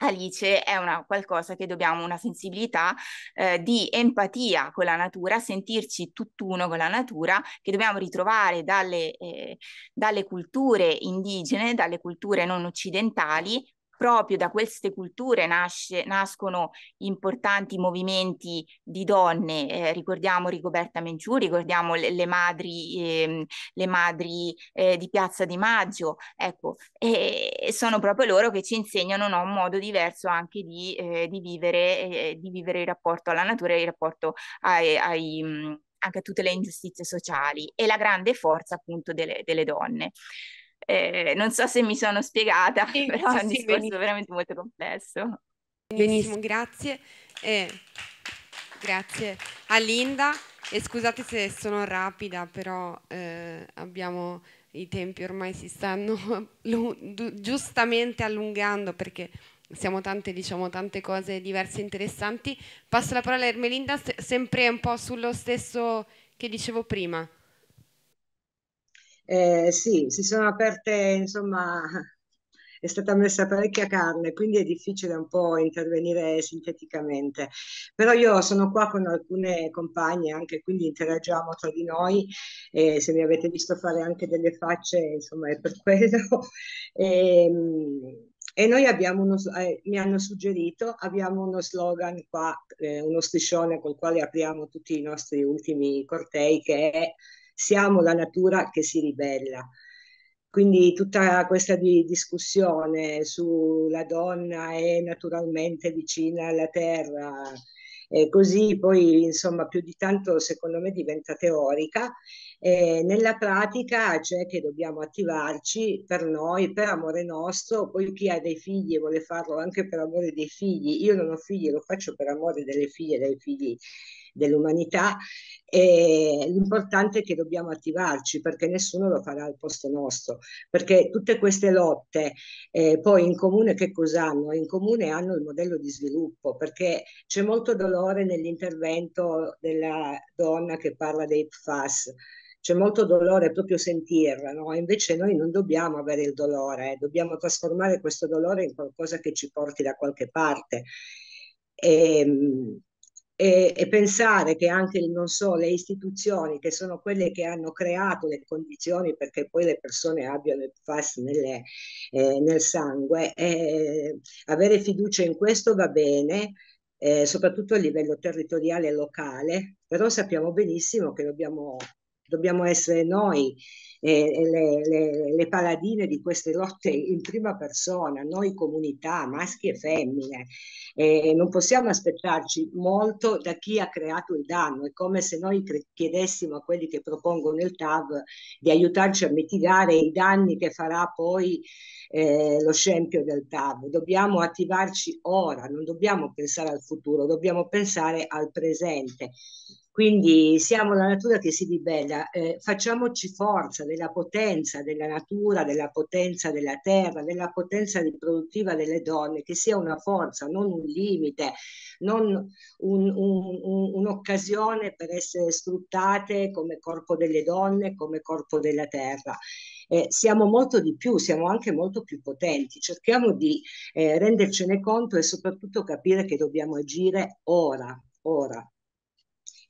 Alice è una qualcosa che dobbiamo, una sensibilità eh, di empatia con la natura, sentirci tutt'uno con la natura, che dobbiamo ritrovare dalle, eh, dalle culture indigene, dalle culture non occidentali, proprio da queste culture nasce, nascono importanti movimenti di donne, eh, ricordiamo Rigoberta Menciù, ricordiamo le, le madri, eh, le madri eh, di Piazza di Maggio, ecco, e sono proprio loro che ci insegnano no, un modo diverso anche di, eh, di, vivere, eh, di, vivere, il rapporto alla natura e il rapporto ai, ai anche a tutte le ingiustizie sociali e la grande forza appunto delle, delle donne. Eh, non so se mi sono spiegata, sì, però no, è un sì, discorso benissimo. veramente molto complesso. Benissimo, grazie. Eh, grazie a Linda e scusate se sono rapida, però eh, abbiamo i tempi ormai si stanno giustamente allungando perché siamo tante, diciamo, tante cose diverse e interessanti. Passo la parola a Ermelinda, sempre un po' sullo stesso che dicevo prima. Eh, sì, si sono aperte, insomma, è stata messa parecchia carne, quindi è difficile un po' intervenire sinteticamente. Però io sono qua con alcune compagne anche, quindi interagiamo tra di noi e se mi avete visto fare anche delle facce, insomma, è per quello. E, ehm, e noi abbiamo uno, eh, mi hanno suggerito, abbiamo uno slogan qua, eh, uno striscione col quale apriamo tutti i nostri ultimi cortei che è siamo la natura che si ribella. Quindi tutta questa di discussione sulla donna è naturalmente vicina alla terra, eh, così poi insomma più di tanto secondo me diventa teorica. Eh, nella pratica c'è cioè, che dobbiamo attivarci per noi, per amore nostro, poi chi ha dei figli e vuole farlo anche per amore dei figli, io non ho figli, lo faccio per amore delle figlie e dei figli dell'umanità, l'importante è che dobbiamo attivarci perché nessuno lo farà al posto nostro, perché tutte queste lotte eh, poi in comune che cosa hanno? In comune hanno il modello di sviluppo, perché c'è molto dolore nell'intervento della donna che parla dei PFAS c'è molto dolore proprio sentirla, no? invece noi non dobbiamo avere il dolore, eh. dobbiamo trasformare questo dolore in qualcosa che ci porti da qualche parte. E, ehm, e, e, pensare che anche so, le istituzioni che sono quelle che hanno creato le condizioni perché poi le persone abbiano il PFAS nelle, eh, nel sangue, eh, avere fiducia in questo va bene, eh, soprattutto a livello territoriale e locale, però sappiamo benissimo che dobbiamo dobbiamo essere noi eh, le, le, le, paladine di queste lotte in prima persona, noi comunità, maschi e femmine. Eh, non possiamo aspettarci molto da chi ha creato il danno, è come se noi chiedessimo a quelli che propongono il TAV di aiutarci a mitigare i danni che farà poi eh, lo scempio del TAV. Dobbiamo attivarci ora, non dobbiamo pensare al futuro, dobbiamo pensare al presente quindi siamo la natura che si ribella, eh, facciamoci forza della potenza della natura, della potenza della terra, della potenza riproduttiva delle donne, che sia una forza, non un limite, non un, un, un, un'occasione per essere sfruttate come corpo delle donne, come corpo della terra. Eh, siamo molto di più, siamo anche molto più potenti. Cerchiamo di eh, rendercene conto e soprattutto capire che dobbiamo agire ora, ora,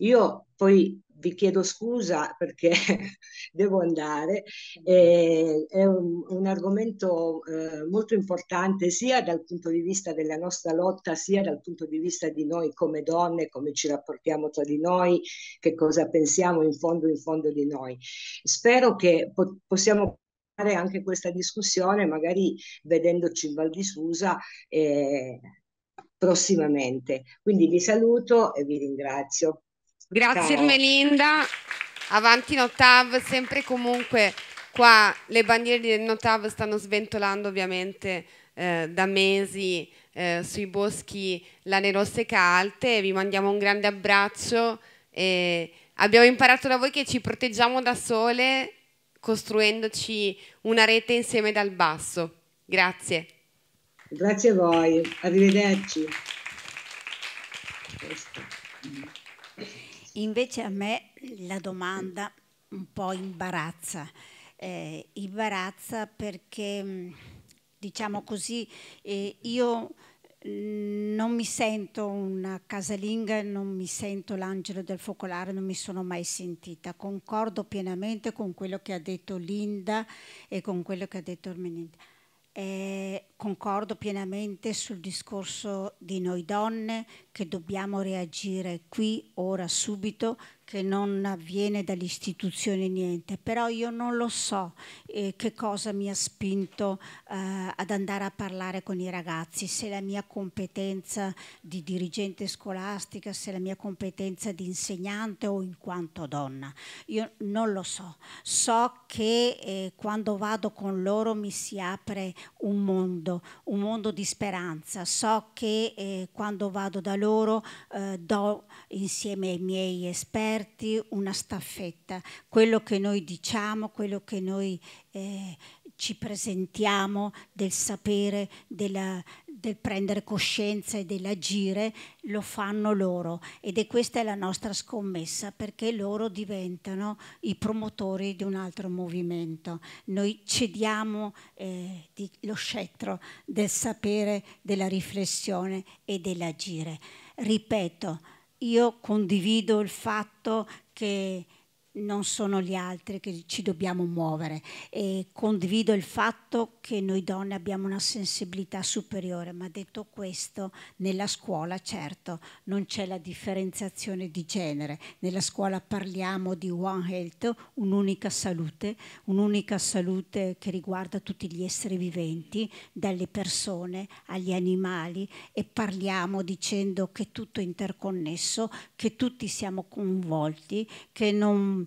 io poi vi chiedo scusa perché devo andare, eh, è un, un argomento eh, molto importante sia dal punto di vista della nostra lotta, sia dal punto di vista di noi come donne, come ci rapportiamo tra di noi, che cosa pensiamo in fondo, in fondo di noi. Spero che po- possiamo fare anche questa discussione, magari vedendoci in Val di Susa. Eh, prossimamente. Quindi vi saluto e vi ringrazio. Grazie Ciao. Melinda, avanti Notav, sempre comunque qua le bandiere di Notav stanno sventolando ovviamente eh, da mesi eh, sui boschi lane rosse calde, vi mandiamo un grande abbraccio e abbiamo imparato da voi che ci proteggiamo da sole costruendoci una rete insieme dal basso. Grazie. Grazie a voi, arrivederci. Invece a me la domanda un po' imbarazza, eh, imbarazza perché mm, diciamo così eh, io mm, non mi sento una casalinga, non mi sento l'angelo del focolare, non mi sono mai sentita. Concordo pienamente con quello che ha detto Linda e con quello che ha detto Ermelinda. Eh, concordo pienamente sul discorso di noi donne che dobbiamo reagire qui, ora, subito, che non avviene dall'istituzione niente, però io non lo so eh, che cosa mi ha spinto eh, ad andare a parlare con i ragazzi, se la mia competenza di dirigente scolastica, se la mia competenza di insegnante o in quanto donna, io non lo so, so che eh, quando vado con loro mi si apre un mondo mondo, un mondo di speranza. So che eh, quando vado da loro eh, do insieme ai miei esperti una staffetta, quello che noi diciamo, quello che noi eh, ci presentiamo, del sapere, della, del prendere coscienza e dell'agire, lo fanno loro ed è questa è la nostra scommessa perché loro diventano i promotori di un altro movimento. Noi cediamo eh, di, lo scettro del sapere, della riflessione e dell'agire. Ripeto, io condivido il fatto che non sono gli altri che ci dobbiamo muovere e condivido il fatto che noi donne abbiamo una sensibilità superiore, ma detto questo, nella scuola certo non c'è la differenziazione di genere, nella scuola parliamo di One Health, un'unica salute, un'unica salute che riguarda tutti gli esseri viventi, dalle persone agli animali e parliamo dicendo che tutto è interconnesso, che tutti siamo coinvolti, che non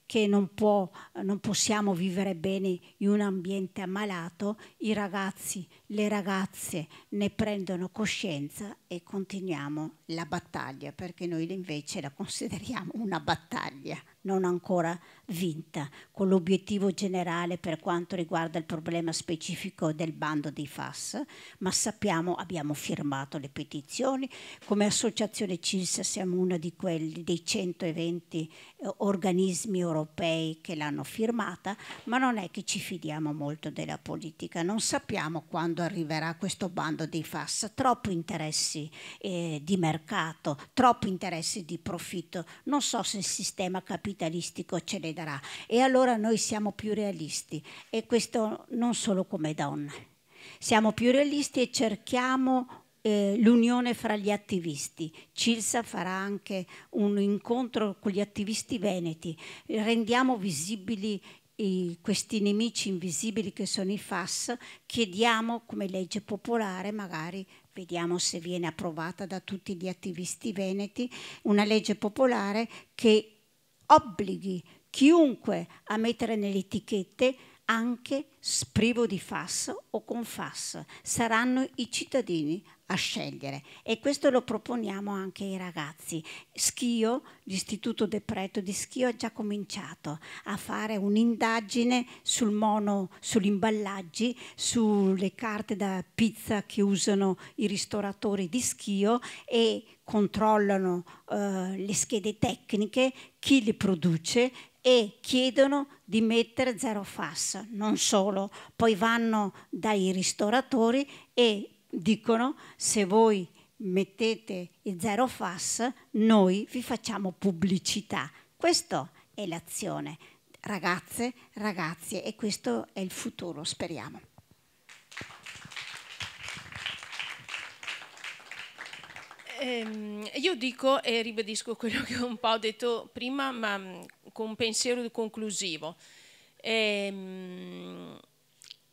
che non, può, non possiamo vivere bene in un ambiente ammalato, i ragazzi, le ragazze ne prendono coscienza e continuiamo la battaglia, perché noi invece la consideriamo una battaglia non ancora vinta, con l'obiettivo generale per quanto riguarda il problema specifico del bando dei FAS, ma sappiamo, abbiamo firmato le petizioni, come associazione CILSA siamo uno di quelli, dei 120 eh, organismi europei europei che l'hanno firmata, ma non è che ci fidiamo molto della politica, non sappiamo quando arriverà questo bando dei FAS, troppi interessi eh, di mercato, troppi interessi di profitto, non so se il sistema capitalistico ce le darà e allora noi siamo più realisti e questo non solo come donne, siamo più realisti e cerchiamo eh, l'unione fra gli attivisti. Cilsa farà anche un incontro con gli attivisti veneti. Rendiamo visibili i, questi nemici invisibili che sono i FAS, chiediamo come legge popolare, magari vediamo se viene approvata da tutti gli attivisti veneti, una legge popolare che obblighi chiunque a mettere nelle etichette anche privo di FAS o con FAS. Saranno i cittadini a scegliere e questo lo proponiamo anche ai ragazzi. Schio, l'Istituto De Preto di Schio ha già cominciato a fare un'indagine sul mono, sugli imballaggi, sulle carte da pizza che usano i ristoratori di Schio e controllano eh, le schede tecniche, chi le produce e chiedono di mettere zero FAS, non solo, poi vanno dai ristoratori e dicono se voi mettete il zero FAS noi vi facciamo pubblicità. Questa è l'azione. Ragazze, ragazzi, e questo è il futuro, speriamo. Eh, io dico e ribadisco quello che un po' ho detto prima, ma mm, con un pensiero conclusivo. Eh,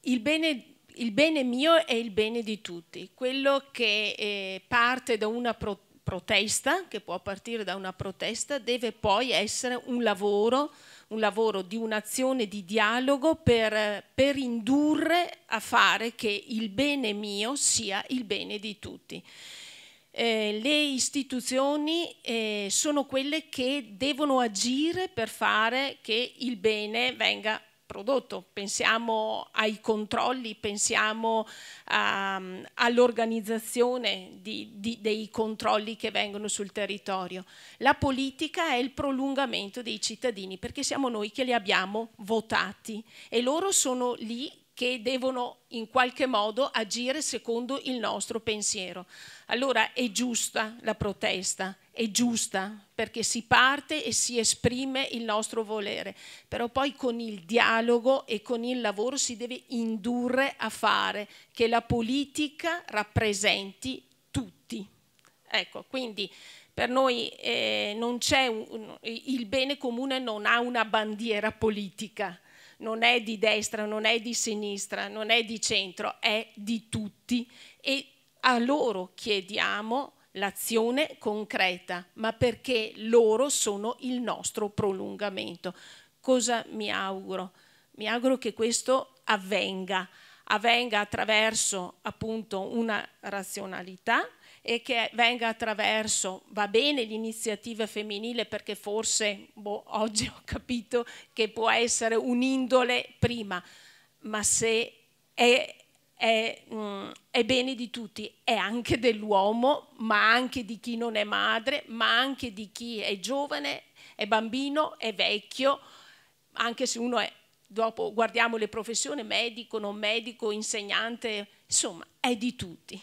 il bene il bene mio è il bene di tutti, quello che eh, parte da una pro protesta, che può partire da una protesta, deve poi essere un lavoro, un lavoro di un'azione di dialogo per, per indurre a fare che il bene mio sia il bene di tutti. Eh, le istituzioni eh, sono quelle che devono agire per fare che il bene venga prodotto, pensiamo ai controlli, pensiamo um, all'organizzazione dei controlli che vengono sul territorio. La politica è il prolungamento dei cittadini perché siamo noi che li abbiamo votati e loro sono lì che devono in qualche modo agire secondo il nostro pensiero. Allora è giusta la protesta, è giusta perché si parte e si esprime il nostro volere, però poi con il dialogo e con il lavoro si deve indurre a fare che la politica rappresenti tutti. Ecco, quindi per noi eh, un, il bene comune non ha una bandiera politica, non è di destra, non è di sinistra, non è di centro, è di tutti e a loro chiediamo l'azione concreta, ma perché loro sono il nostro prolungamento. Cosa mi auguro? Mi auguro che questo avvenga, avvenga attraverso appunto una razionalità e che venga attraverso, va bene l'iniziativa femminile perché forse boh, oggi ho capito che può essere un'indole prima, ma se è è, mh, mm, è bene di tutti, è anche dell'uomo, ma anche di chi non è madre, ma anche di chi è giovane, è bambino, è vecchio, anche se uno è, dopo guardiamo le professioni, medico, non medico, insegnante, insomma, è di tutti.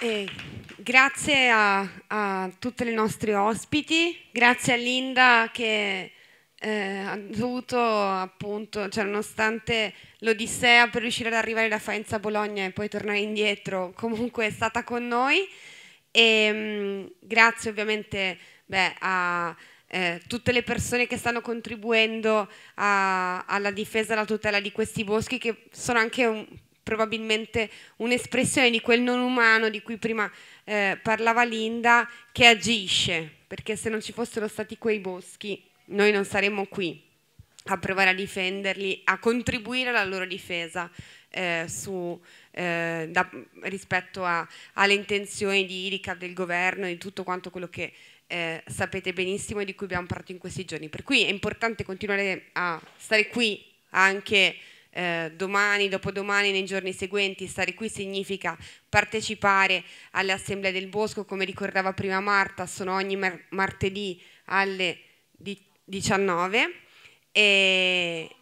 Eh, grazie a, a tutti i nostri ospiti, grazie a Linda che eh, ha dovuto appunto, cioè nonostante l'Odissea per riuscire ad arrivare da Faenza a Bologna e poi tornare indietro, comunque è stata con noi e ehm, mh, grazie ovviamente beh, a eh, tutte le persone che stanno contribuendo a, alla difesa e alla tutela di questi boschi che sono anche un, probabilmente un'espressione di quel non umano di cui prima eh, parlava Linda che agisce perché se non ci fossero stati quei boschi noi non saremmo qui a provare a difenderli, a contribuire alla loro difesa eh, su, eh, da, rispetto a, alle intenzioni di IRICA, del governo, e di tutto quanto quello che eh, sapete benissimo e di cui abbiamo parlato in questi giorni. Per cui è importante continuare a stare qui anche eh, domani, dopodomani, nei giorni seguenti, stare qui significa partecipare alle assemblee del bosco, come ricordava prima Marta, sono ogni mar martedì alle 18. 19 e...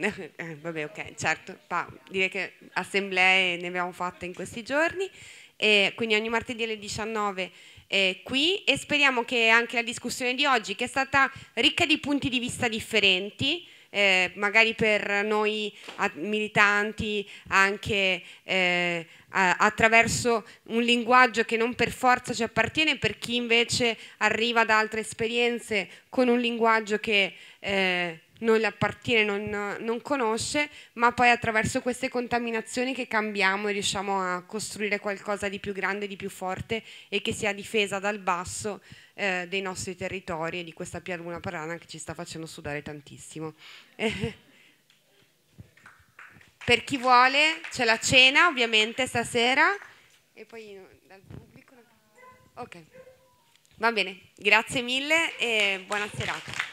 Eh, vabbè ok certo pa, direi che assemblee ne abbiamo fatte in questi giorni e quindi ogni martedì alle 19 eh, qui e speriamo che anche la discussione di oggi che è stata ricca di punti di vista differenti eh, magari per noi militanti anche eh, attraverso un linguaggio che non per forza ci appartiene, per chi invece arriva da altre esperienze con un linguaggio che eh, non le appartiene, non, non, conosce, ma poi attraverso queste contaminazioni che cambiamo e riusciamo a costruire qualcosa di più grande, di più forte e che sia difesa dal basso eh, dei nostri territori e di questa pianura parana che ci sta facendo sudare tantissimo. per chi vuole c'è la cena ovviamente stasera e poi dal pubblico. Ok, va bene, grazie mille e buona serata.